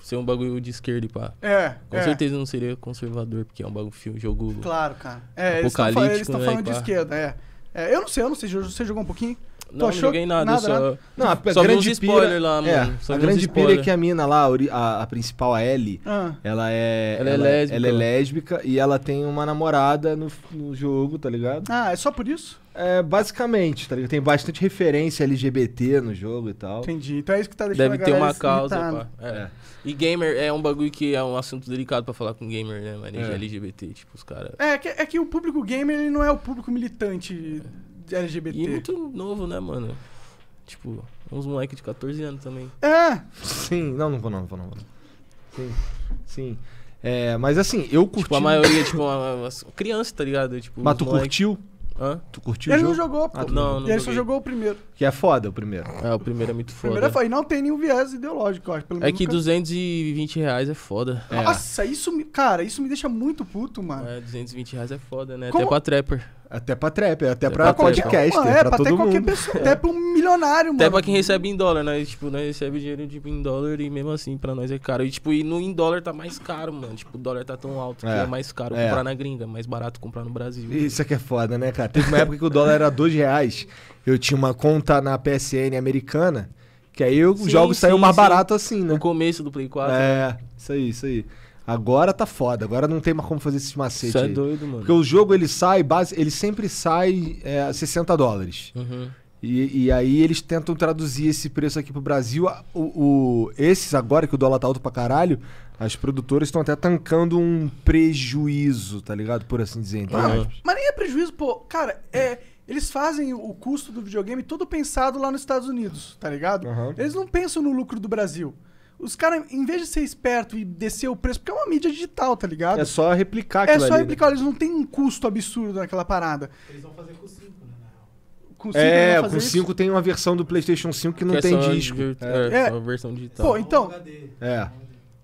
ser um bagulho de esquerda e pá. É. Com é. certeza não seria conservador, porque é um bagulho, um jogo. Claro, cara. É, apocalíptico, eles estão né, falando né, de esquerda, é. é. Eu não sei, eu não sei, você jogou um pouquinho? Não, achou? não joguei nada, nada, só... nada. Né? Não, a, só grande spoiler pira, lá, mano. É, a grande spoiler. pira é que a mina lá, a, a principal, a Ellie, ah. ela é. Ela, é ela, é lésbica. Ela é lésbica e ela tem uma namorada no, no jogo, tá ligado? Ah, é só por isso? É, basicamente, tá ligado? Tem bastante referência LGBT no jogo e tal. Entendi. Então é isso que tá deixando Deve ter uma causa, pá. É. é. E gamer é um bagulho que é um assunto delicado pra falar com gamer, né, mas É. LGBT, tipo, os caras. É, é que, é que o público gamer ele não é o público militante é. LGBT. E é muito novo, né, mano? Tipo, uns moleques de 14 anos também. É! Sim, não, não vou não, não vou não. Sim, sim. É, mas assim, eu curti. Tipo, a maioria, tipo, uma, uma criança, tá ligado? Tipo, mas tu moleque... curtiu? Hã? Tu curtiu Ele não jogou, ah, pô. Ah, não, não ele só jogou o primeiro. Que é foda o primeiro. É, o primeiro é muito foda. O primeiro é foda. E não tem nenhum viés ideológico, eu acho. Pelo é que nunca... 220 reais é foda. É. Nossa, isso me... Cara, isso me deixa muito puto, mano. É, 220 reais é foda, né? Como... Até pra trapper. Até pra trap, até, até pra, pra podcast. É, pra, é, pra até qualquer mundo. pessoa. *laughs* É. Até pra um milionário, mano. Até pra quem recebe em dólar, né? Tipo, nós né, recebe dinheiro tipo, em dólar e mesmo assim pra nós é caro. E tipo, e no, em dólar tá mais caro, mano. Tipo, o dólar tá tão alto que é, é mais caro é. comprar na gringa, é mais barato comprar no Brasil. Isso aqui é, é foda, né, cara? Teve uma época que o dólar era dois reais. Eu tinha uma conta na PSN americana, que aí o jogos jogo saiu mais sim. barato assim, né? No começo do Play 4. É, né? isso aí, isso aí. Agora tá foda, agora não tem mais como fazer esses macetes. Isso é doido, mano. Porque o jogo ele sai, base, ele sempre sai é, a 60 dólares. Uhum. E, e, aí eles tentam traduzir esse preço aqui pro Brasil. O, o, esses agora, que o dólar tá alto pra caralho, as produtoras estão até tancando um prejuízo, tá ligado? Por assim dizer. Então, uhum. Mas nem é prejuízo, pô. Cara, é. Eles fazem o custo do videogame todo pensado lá nos Estados Unidos, tá ligado? Uhum. Eles não pensam no lucro do Brasil. Os caras, em vez de ser esperto e descer o preço, porque é uma mídia digital, tá ligado? É só replicar é aquilo É só ali, né? replicar, né? eles não têm um custo absurdo naquela parada. Eles vão fazer com 5, né? Com 5 é, com 5 tem uma versão do PlayStation 5 que não que é tem disco. É, é, é uma versão digital. Pô, então. É.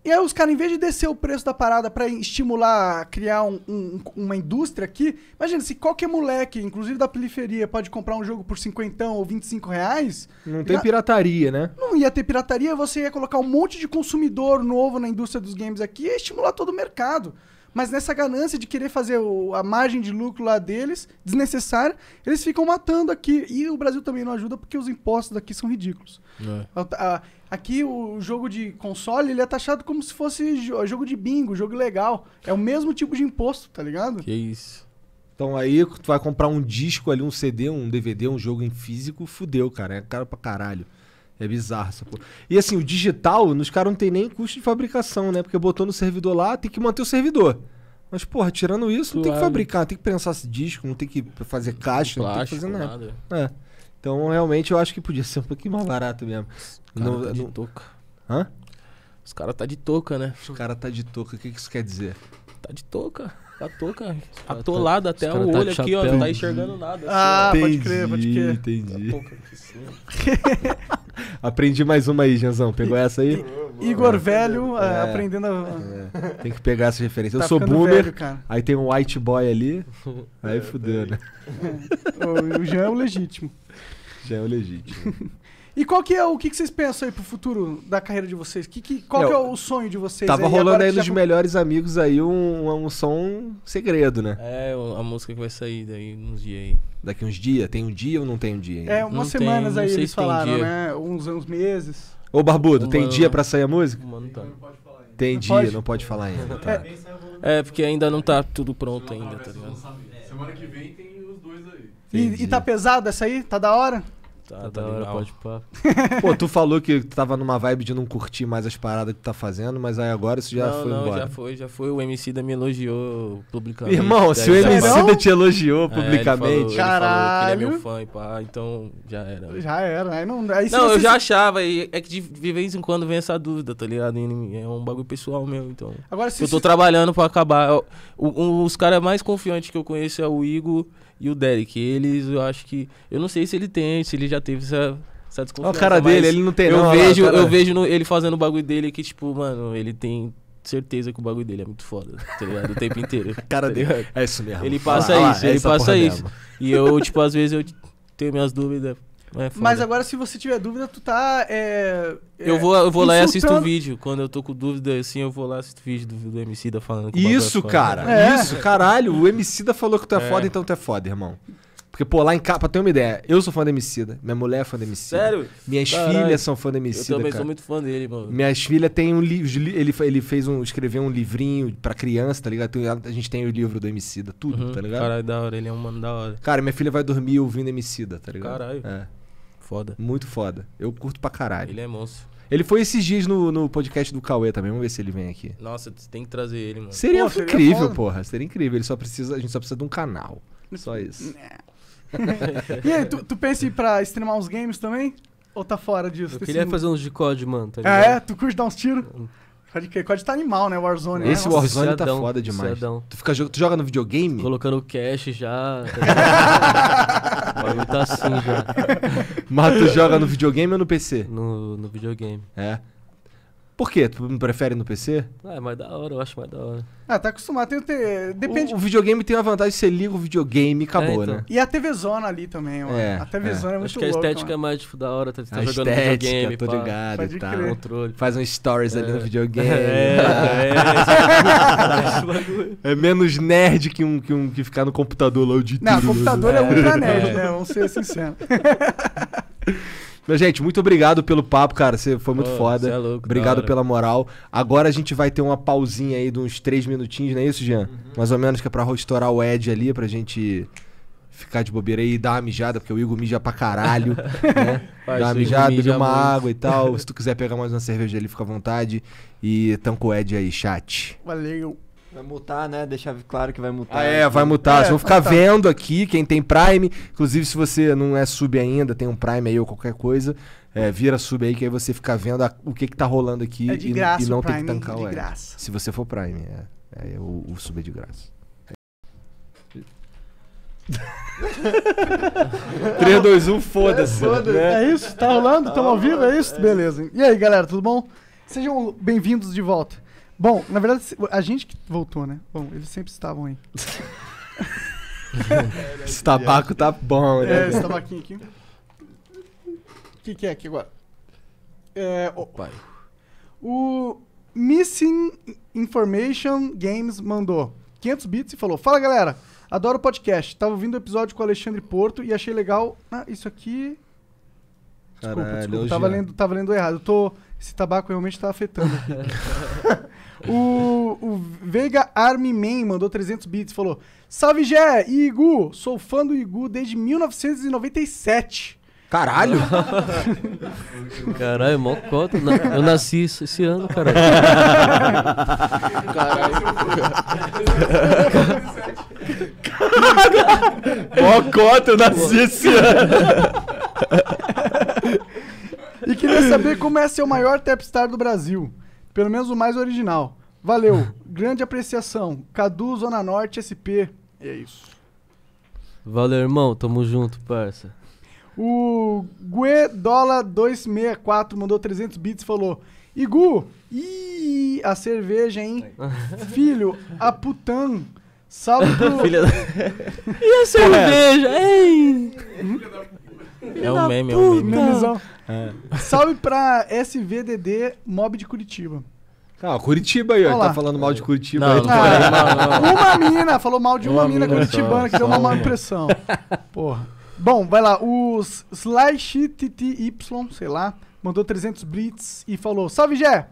E aí os caras, em vez de descer o preço da parada para estimular, criar um, um, uma indústria aqui, imagina, se qualquer moleque, inclusive da periferia, pode comprar um jogo por 50 ou 25 reais... Não tem já... pirataria, né? Não ia ter pirataria, você ia colocar um monte de consumidor novo na indústria dos games aqui e estimular todo o mercado. Mas nessa ganância de querer fazer o, a margem de lucro lá deles, desnecessária, eles ficam matando aqui. E o Brasil também não ajuda porque os impostos aqui são ridículos. É. A, a, aqui o jogo de console ele é taxado como se fosse jogo de bingo, jogo legal. É o mesmo tipo de imposto, tá ligado? Que isso. Então aí tu vai comprar um disco ali, um CD, um DVD, um jogo em físico, fudeu, cara. É caro pra caralho. É bizarro essa porra. E assim, o digital, nos caras não tem nem custo de fabricação, né? Porque botou no servidor lá, tem que manter o servidor. Mas, porra, tirando isso, claro. não tem que fabricar, não tem que pensar esse disco, não tem que fazer caixa, Plástico, não tem que fazer nada. nada. É. Então, realmente, eu acho que podia ser um pouquinho mais barato mesmo. Não, tá não... de touca. Hã? Os caras tá de touca, né? Os caras tá de touca, o que, que isso quer dizer? Tá de touca. Tá touca. *laughs* Atolado tá, até o tá olho tá aqui, ó. Não tá enxergando nada. Assim, ah, pode crer, pode crer. Entendi. Tá touca aqui, sim. *laughs* Aprendi mais uma aí, Janzão. Pegou essa aí? Igor é. Velho é, é, aprendendo a... É. Tem que pegar essa referência. Tá Eu sou boomer, velho, cara. aí tem um white boy ali, *laughs* aí fudeu, né? o Jean é o legítimo. Jean é o legítimo. *laughs* E qual que é o que, que vocês pensam aí pro futuro da carreira de vocês? Que, que, qual que é o sonho de vocês? Tava aí? rolando aí nos já... melhores amigos aí um, um, um som segredo, né? É, a música que vai sair daí nos dias aí. Daqui uns dias? Tem um dia ou não tem um dia? Ainda? É, umas não semanas tem, aí eles falaram, né? Uns, uns meses. Ô, Barbudo, um tem dia para sair a música? Mano, tá. Tem não dia, pode? não pode falar ainda, é. tá? É. é, porque ainda não tá tudo pronto ainda, tá ligado? É. Semana que vem tem os dois aí. E, e tá pesado essa aí? Tá da hora? Tá, tá, tá pode *laughs* Pô, tu falou que tava numa vibe de não curtir mais as paradas que tá fazendo, mas aí agora isso já não, foi não, embora. já foi, já foi. O MC da me elogiou publicamente. Irmão, se é, o MC da te elogiou publicamente. É, ele falou, ele Caralho. Falou que ele é meu fã e pá, então já era. Já era, aí né? não. Aí não, eu se... já achava, e é que de, de vez em quando vem essa dúvida, tá ligado? E é um bagulho pessoal meu, então. Agora se Eu tô se... trabalhando pra acabar. Eu, um, os caras mais confiantes que eu conheço é o Igor e o Derek. Eles, eu acho que. Eu não sei se ele tem, se ele já teve essa, essa desconfiança. Olha o cara dele, ele não tem eu não, Vejo, lá, eu vejo no, ele fazendo o bagulho dele que, tipo, mano, ele tem certeza que o bagulho dele é muito foda, tá ligado? O tempo inteiro. *laughs* cara tá dele. É isso mesmo. Ele passa ah, isso, ah, ele passa isso. Mesmo. E eu, tipo, às vezes eu tenho minhas dúvidas. É Mas agora, se você tiver dúvida, tu tá. É, é, eu vou, eu vou lá e assisto o vídeo. Quando eu tô com dúvida, assim, eu vou lá e assisto o vídeo do, do MC da falando que é Isso, cara. É. Isso, caralho. O MC da falou que tu é, é, foda, então tu é foda, irmão. Porque, pô, lá em casa, tem ter uma ideia, eu sou fã da Emicida, minha mulher é fã da Emicida. Sério? Minhas Caralho. filhas são fã da Emicida, Eu também cara. sou muito fã dele, mano. Minhas filhas têm um livro, ele, ele fez um, escreveu um livrinho pra criança, tá ligado? A gente tem o livro do Emicida, tudo, uhum. tá ligado? Caralho, da hora, ele é um mano da hora. Cara, minha filha vai dormir ouvindo Emicida, tá ligado? Caralho. É. Foda. Muito foda. Eu curto pra caralho. Ele é monstro. Ele foi esses dias no, no podcast do Cauê também. Vamos ver se ele vem aqui. Nossa, você tem que trazer ele, mano. Seria Pô, incrível, porra. Seria incrível. Ele só precisa, a gente só precisa de um canal. Só isso. *laughs* Né. e aí, tu, tu pensa em ir pra streamar uns games também? Ou tá fora disso? Eu queria fazer uns de COD, mano. Tá ah, é? ligado? é, tu curte dar uns tiros? Pode hum. que COD tá animal, né? Warzone. Esse né? Nossa, Warzone tá foda demais. Tu, fica, tu joga no videogame? Colocando cash já. Tá *laughs* O bagulho tá assim já. *laughs* Mato joga no videogame ou no PC? No, no videogame. É. Por quê? Tu me prefere no PC? Ah, é mais da hora, eu acho mais da hora. Ah, tá acostumado. Tem, tem, depende. O, o videogame tem a vantagem de você liga o videogame e é, acabou, é, então. né? E a TV Zona ali também, ó. É, a TV é. Zona é, é muito Acho que a louca, estética é mano. é mais tipo, da hora, tá, tá a jogando estética, videogame. Tô ligado e tal. Controle. Faz um stories ali no videogame. *laughs* É, é, menos nerd que, um, que, um, que ficar no computador lá o de Não, o computador é ultra *laughs* nerd, né? Vamos ser sinceros. *laughs* Meu gente, muito obrigado pelo papo, cara. Você foi muito Pô, foda. É louco, obrigado pela moral. Agora a gente vai ter uma pausinha aí de uns três minutinhos, não é isso, Jean? Uhum. Mais ou menos que é pra restaurar o Ed ali, pra gente ficar de bobeira aí e dar uma mijada, porque o Igor mija pra caralho. *laughs* né? Faz, Dá uma mijada, beber uma muito. água e tal. *laughs* Se tu quiser pegar mais uma cerveja ali, fica à vontade. E tamo com o Ed aí, chat. Valeu. Vai mutar, né? Deixar claro que vai mutar. Ah, é, vai então, mutar. É, Vocês vão ficar tá. vendo aqui, quem tem Prime. Inclusive, se você não é sub ainda, tem um Prime aí ou qualquer coisa, é, vira sub aí, que aí você fica vendo a, o que, que tá rolando aqui é de graça, e, e não Prime, tem que tancar o de graça. Se você for Prime, é. é o, o sub é de graça. 3, 2, 1, foda-se. É, foda né? é isso? Tá rolando? Tamo ao vivo? É isso? Beleza. E aí, galera, tudo bom? Sejam bem-vindos de volta. Bom, na verdade, a gente que voltou, né? Bom, eles sempre estavam aí. *laughs* esse tabaco tá bom, né? É, esse tabaquinho aqui. O que, que é aqui agora? É, o, o Missing Information Games mandou 500 bits e falou: Fala galera, adoro o podcast. Tava ouvindo o episódio com o Alexandre Porto e achei legal. Ah, isso aqui. Caralho, desculpa. É tava lendo, tava lendo errado. Eu tô, esse tabaco realmente tá afetando. *laughs* O, o Army Man mandou 300 bits falou: Salve Gé e Igu, sou fã do Igu desde 1997. Caralho! *laughs* caralho, mó cota. Eu nasci esse ano, caralho. Caralho. Mó cota, eu nasci esse ano. e queria saber como é ser o maior tapstar do Brasil. Pelo menos o mais original. Valeu. *laughs* Grande apreciação. Cadu, Zona Norte, SP. E é isso. Valeu, irmão. Tamo junto, parça. O Guedola264 mandou 300 bits e falou: Igu, e a cerveja, hein? *laughs* Filho, a putan. Salve pro... *laughs* Filha da... e a cerveja, hein? É um meme, é um meme. Memezão. É. Salve pra SVDD Mob de Curitiba. Ah, Curitiba aí, ó. Ele tá falando mal de Curitiba. Não, aí, não, tá não, não, Uma mina, falou mal de uma, uma mina, curitibana que deu uma má impressão. Porra. Bom, vai lá. O Slash TTY, sei lá, mandou 300 blitz e falou: Salve, Jé!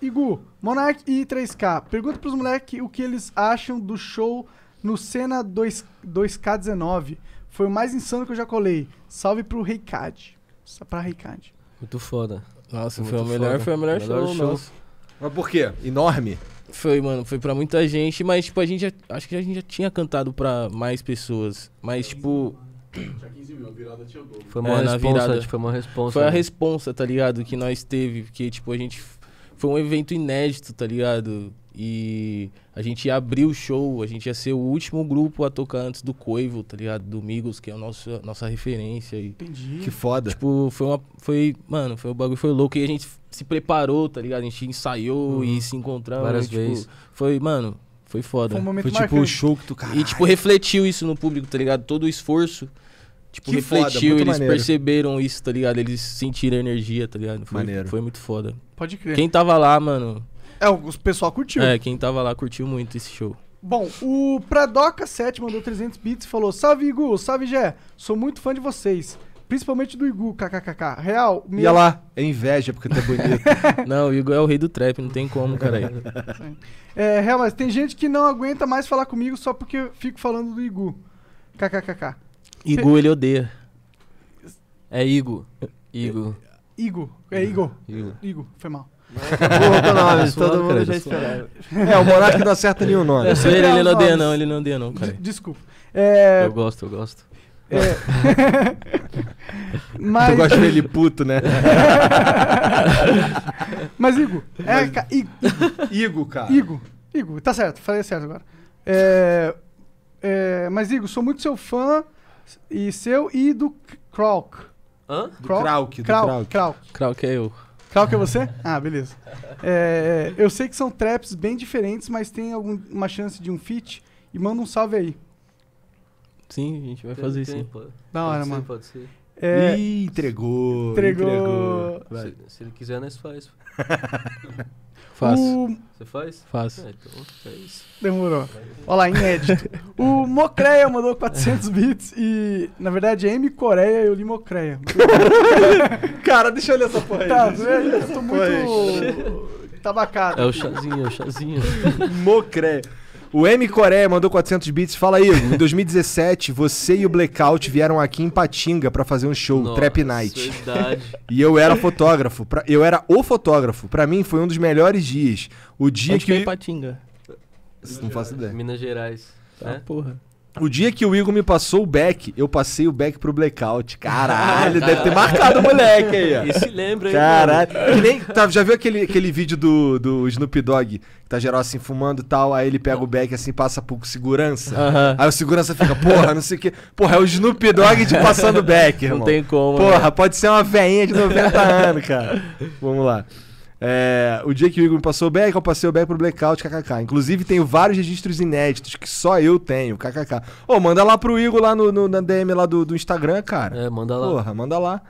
Igu, Monark e 3K. Pergunta pros moleques o que eles acham do show no Senna 2, 2K19. Foi o mais insano que eu já colei. Salve pro Reikad. Só pra Ricard. Muito foda. Nossa, foi, muito o melhor, foda. foi o melhor, foi o melhor show, show. Nosso. Mas por quê? Enorme? Foi, mano, foi pra muita gente, mas, tipo, a gente já, acho que a gente já tinha cantado pra mais pessoas. Mas, tipo. Tinha 15 mil, a virada tinha dobro. Foi uma é, responsa, virada, foi uma responsa. Foi né? a responsa, tá ligado? Que nós teve, porque, tipo, a gente. Foi um evento inédito, tá ligado? E a gente ia abrir o show, a gente ia ser o último grupo a tocar antes do Coivo, tá ligado? Do Migos, que é a nossa, nossa referência. E, Entendi. Que foda. Tipo, foi uma. Foi. Mano, foi, o bagulho foi louco. E a gente se preparou, tá ligado? A gente ensaiou uhum. e se encontramos. Várias e, tipo, vezes. Foi, mano, foi foda. Foi, um foi tipo o show que tu caralho. E, tipo, refletiu isso no público, tá ligado? Todo o esforço. Tipo, que refletiu, foda, eles maneiro. perceberam isso, tá ligado? Eles sentiram energia, tá ligado? Foi, maneiro. foi muito foda. Pode crer. Quem tava lá, mano, é, o pessoal curtiu. É, quem tava lá curtiu muito esse show. Bom, o Pradoca7 mandou 300 bits e falou: Salve Igu, salve Gé, sou muito fã de vocês. Principalmente do Igu, kkkk. Real, minha... E olha lá, é inveja porque tá bonito. *laughs* não, o Igu é o rei do trap, não tem como, cara. Aí. *laughs* é, real, mas tem gente que não aguenta mais falar comigo só porque eu fico falando do Igu. Kkkk. Igu, ele odeia. É Igu. Igu. Igu. É Igu. Igu. Foi mal. Burro com nomes, todo mundo cara, já tá esperava. É, o Monark não acerta nenhum nome. É só ele, ele não odeia não, ele não odeia não, cara. Desculpa. É... Eu gosto, eu gosto. É. *laughs* Mas... Tu gosta dele puto, né? *laughs* Mas Igor, é, ca... Igor, Igor, cara. Igor, Igor, tá certo, falei certo agora. É, é, mas Igor, sou muito seu fã e seu e do Krauk. Hã? Krauk, do Krauk, Krauk, Krauk. Krauk é eu. Qual que é você? *laughs* Ah, beleza. É, é, eu sei que são traps bem diferentes, mas tem alguma chance de um fit? E manda um salve aí. Sim, a gente vai tem, fazer isso. sim. da hora, mano. Pode ser. É... Ih, entregou. Entregou. entregou. Se, se, ele quiser, nós faz. *laughs* Faço. O... Você faz? Faço. É, então, é isso. Demorou. Olha lá, inédito. o Mocreia mandou 400 bits e, na verdade, é M Coreia, e eu li Mocreia. *laughs* Cara, deixa eu ler essa porra aí. Tá, velho, eu tô muito tabacado. É o chazinho, é o chazinho. *laughs* Mocreia. O M Coreia mandou 400 bits. Fala aí, em 2017 você e o Blackout vieram aqui em Patinga para fazer um show, Nossa, Trap Night. Verdade. *laughs* E eu era fotógrafo. Pra, eu era o fotógrafo. Para mim foi um dos melhores dias. O dia Onde que. É Patinga. Não faço ideia. Minas Gerais. Tá, né? porra. Tá. O dia que o Igor me passou o back, eu passei o back pro blackout. Caralho, deve ter marcado o moleque aí, ó. E se lembra aí, Caralho. Que nem, tá, já viu aquele, aquele vídeo do, do Snoop Dogg? Que tá geral assim fumando e tal, aí ele pega o back assim, passa pro segurança. Uh -huh. Aí o segurança fica, porra, não sei o quê. Porra, é o Snoop Dogg de passando back, irmão. Não tem como. Porra, né? pode ser uma veinha de 90 anos, cara. Vamos lá. É, o dia que o Igor me passou o back, eu passei o back pro Blackout, kkk. Inclusive, tenho vários registros inéditos que só eu tenho, kkk. Ô, oh, manda lá pro Igor lá no, no na DM lá do, do Instagram, cara. É, manda lá. Porra, manda lá.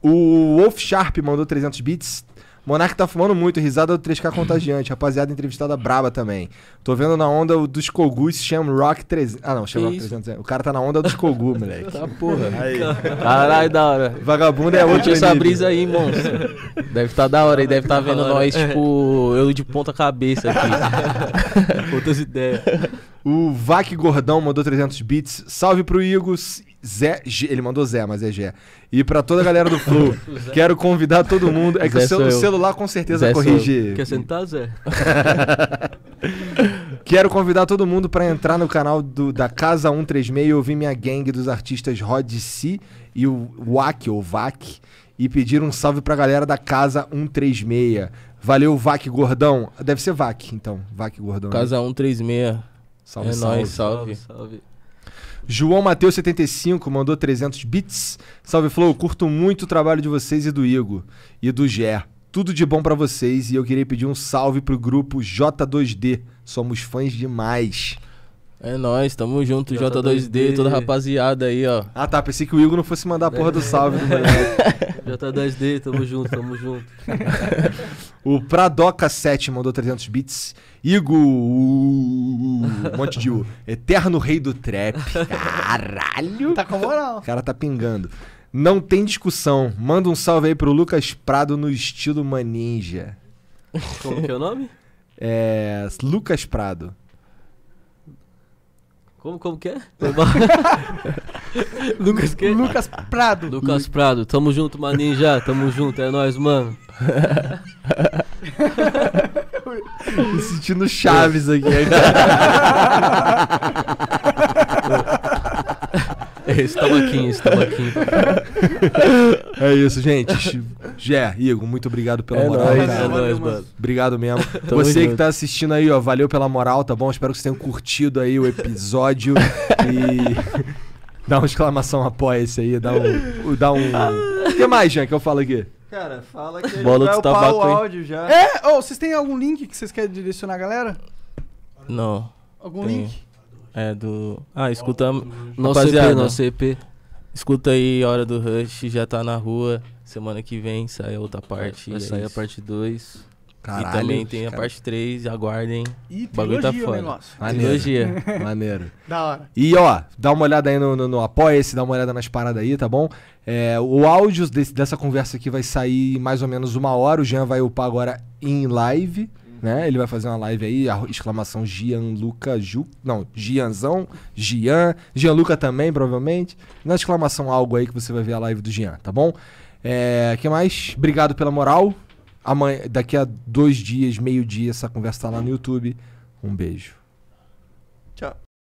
O Wolf Sharp mandou 300 bits. Monark tá fumando muito, risada do 3K contagiante. Rapaziada, entrevistada braba também. Tô vendo na onda dos Kogus Shamrock 300. Ah, não, Shamrock 300. É, o cara tá na onda dos Kogu, *laughs* moleque. Tá porra. Aí. Caralho, da hora. Vagabundo é outro. essa brisa aí, monstro. Deve tá da hora aí, deve tá vendo nós, tipo, eu de ponta cabeça aqui. *laughs* Outras ideias. O Vac Gordão mandou 300 bits. Salve pro Igor. Zé G. Ele mandou Zé, mas é Gé. E pra toda a galera do Flu, *laughs* quero convidar todo mundo. É que Zé o cel- celular com certeza corrige. Quer sentar, Zé? *laughs* quero convidar todo mundo pra entrar no canal do, da Casa 136 e ouvir minha gangue dos artistas Rod C e o Wack, ou Vac. E pedir um salve pra galera da Casa 136. Valeu, Vac Gordão. Deve ser Vac, então. Vac Gordão. né? Casa 136. Salve, é salve. nóis, salve. salve. João Mateus 75 mandou 300 bits. Salve Flow, curto muito o trabalho de vocês e do Igor e do Gé. Tudo de bom para vocês e eu queria pedir um salve pro grupo J2D. Somos fãs demais. É nóis, tamo junto, J2D, J2D, toda rapaziada aí, ó. Ah tá, pensei que o Igor não fosse mandar a porra do salve do *laughs* J2D, tamo junto, tamo junto. *laughs* o Pradoca7 mandou 300 bits. Igor, um monte de U. Eterno rei do trap. Caralho. Tá com moral. O cara tá pingando. Não tem discussão. Manda um salve aí pro Lucas Prado no estilo Maninja. Como que é o nome? É. Lucas Prado. Como, como que é? *laughs* Lucas que? Lucas Prado. Lucas Prado. Tamo junto, maninho já. Tamo junto. É nóis, mano. Me sentindo Chaves aqui. *laughs* Esse tabaquinho, esse tabaquinho. é isso, gente. Gé, Igor, muito obrigado pela é moral. Nóis, cara. É nóis, mano. Obrigado mesmo. *laughs* Tamo você junto. que tá assistindo aí, ó, valeu pela moral, tá bom? Espero que vocês tenham curtido aí o episódio. e *laughs* dá uma exclamação após se aí, dá um. Dá um... O que mais, Jean, que eu falo aqui? Cara, fala que vai upar o áudio já. É? Ô, oh, vocês têm algum link que vocês querem direcionar a galera? Não. Algum tem. link? É, do. Ah, escuta. Nosso rapaziada. EP, nosso EP. Escuta aí, Hora do Rush, já tá na rua. Semana que vem sai a outra parte. Vai, é sair isso. a parte 2. Caralho, e também tem cara. a parte 3, aguardem. E bagulho tá fora. Maneiro. *laughs* Maneiro. da hora. E ó, dá uma olhada aí no, no, no Apoia-se, dá uma olhada nas paradas aí, tá bom? É, o áudio desse, dessa conversa aqui vai sair mais ou menos uma hora. O Jean vai upar agora em live né? Ele vai fazer uma live aí, exclamação Gianluca Ju. Não, Gianzão, Gian, Gianluca também, provavelmente. Na é exclamação algo aí que você vai ver a live do Gian, tá bom? É, que mais? Obrigado pela moral. Amanhã, daqui a dois dias, meio-dia, essa conversa tá lá no YouTube. Um beijo.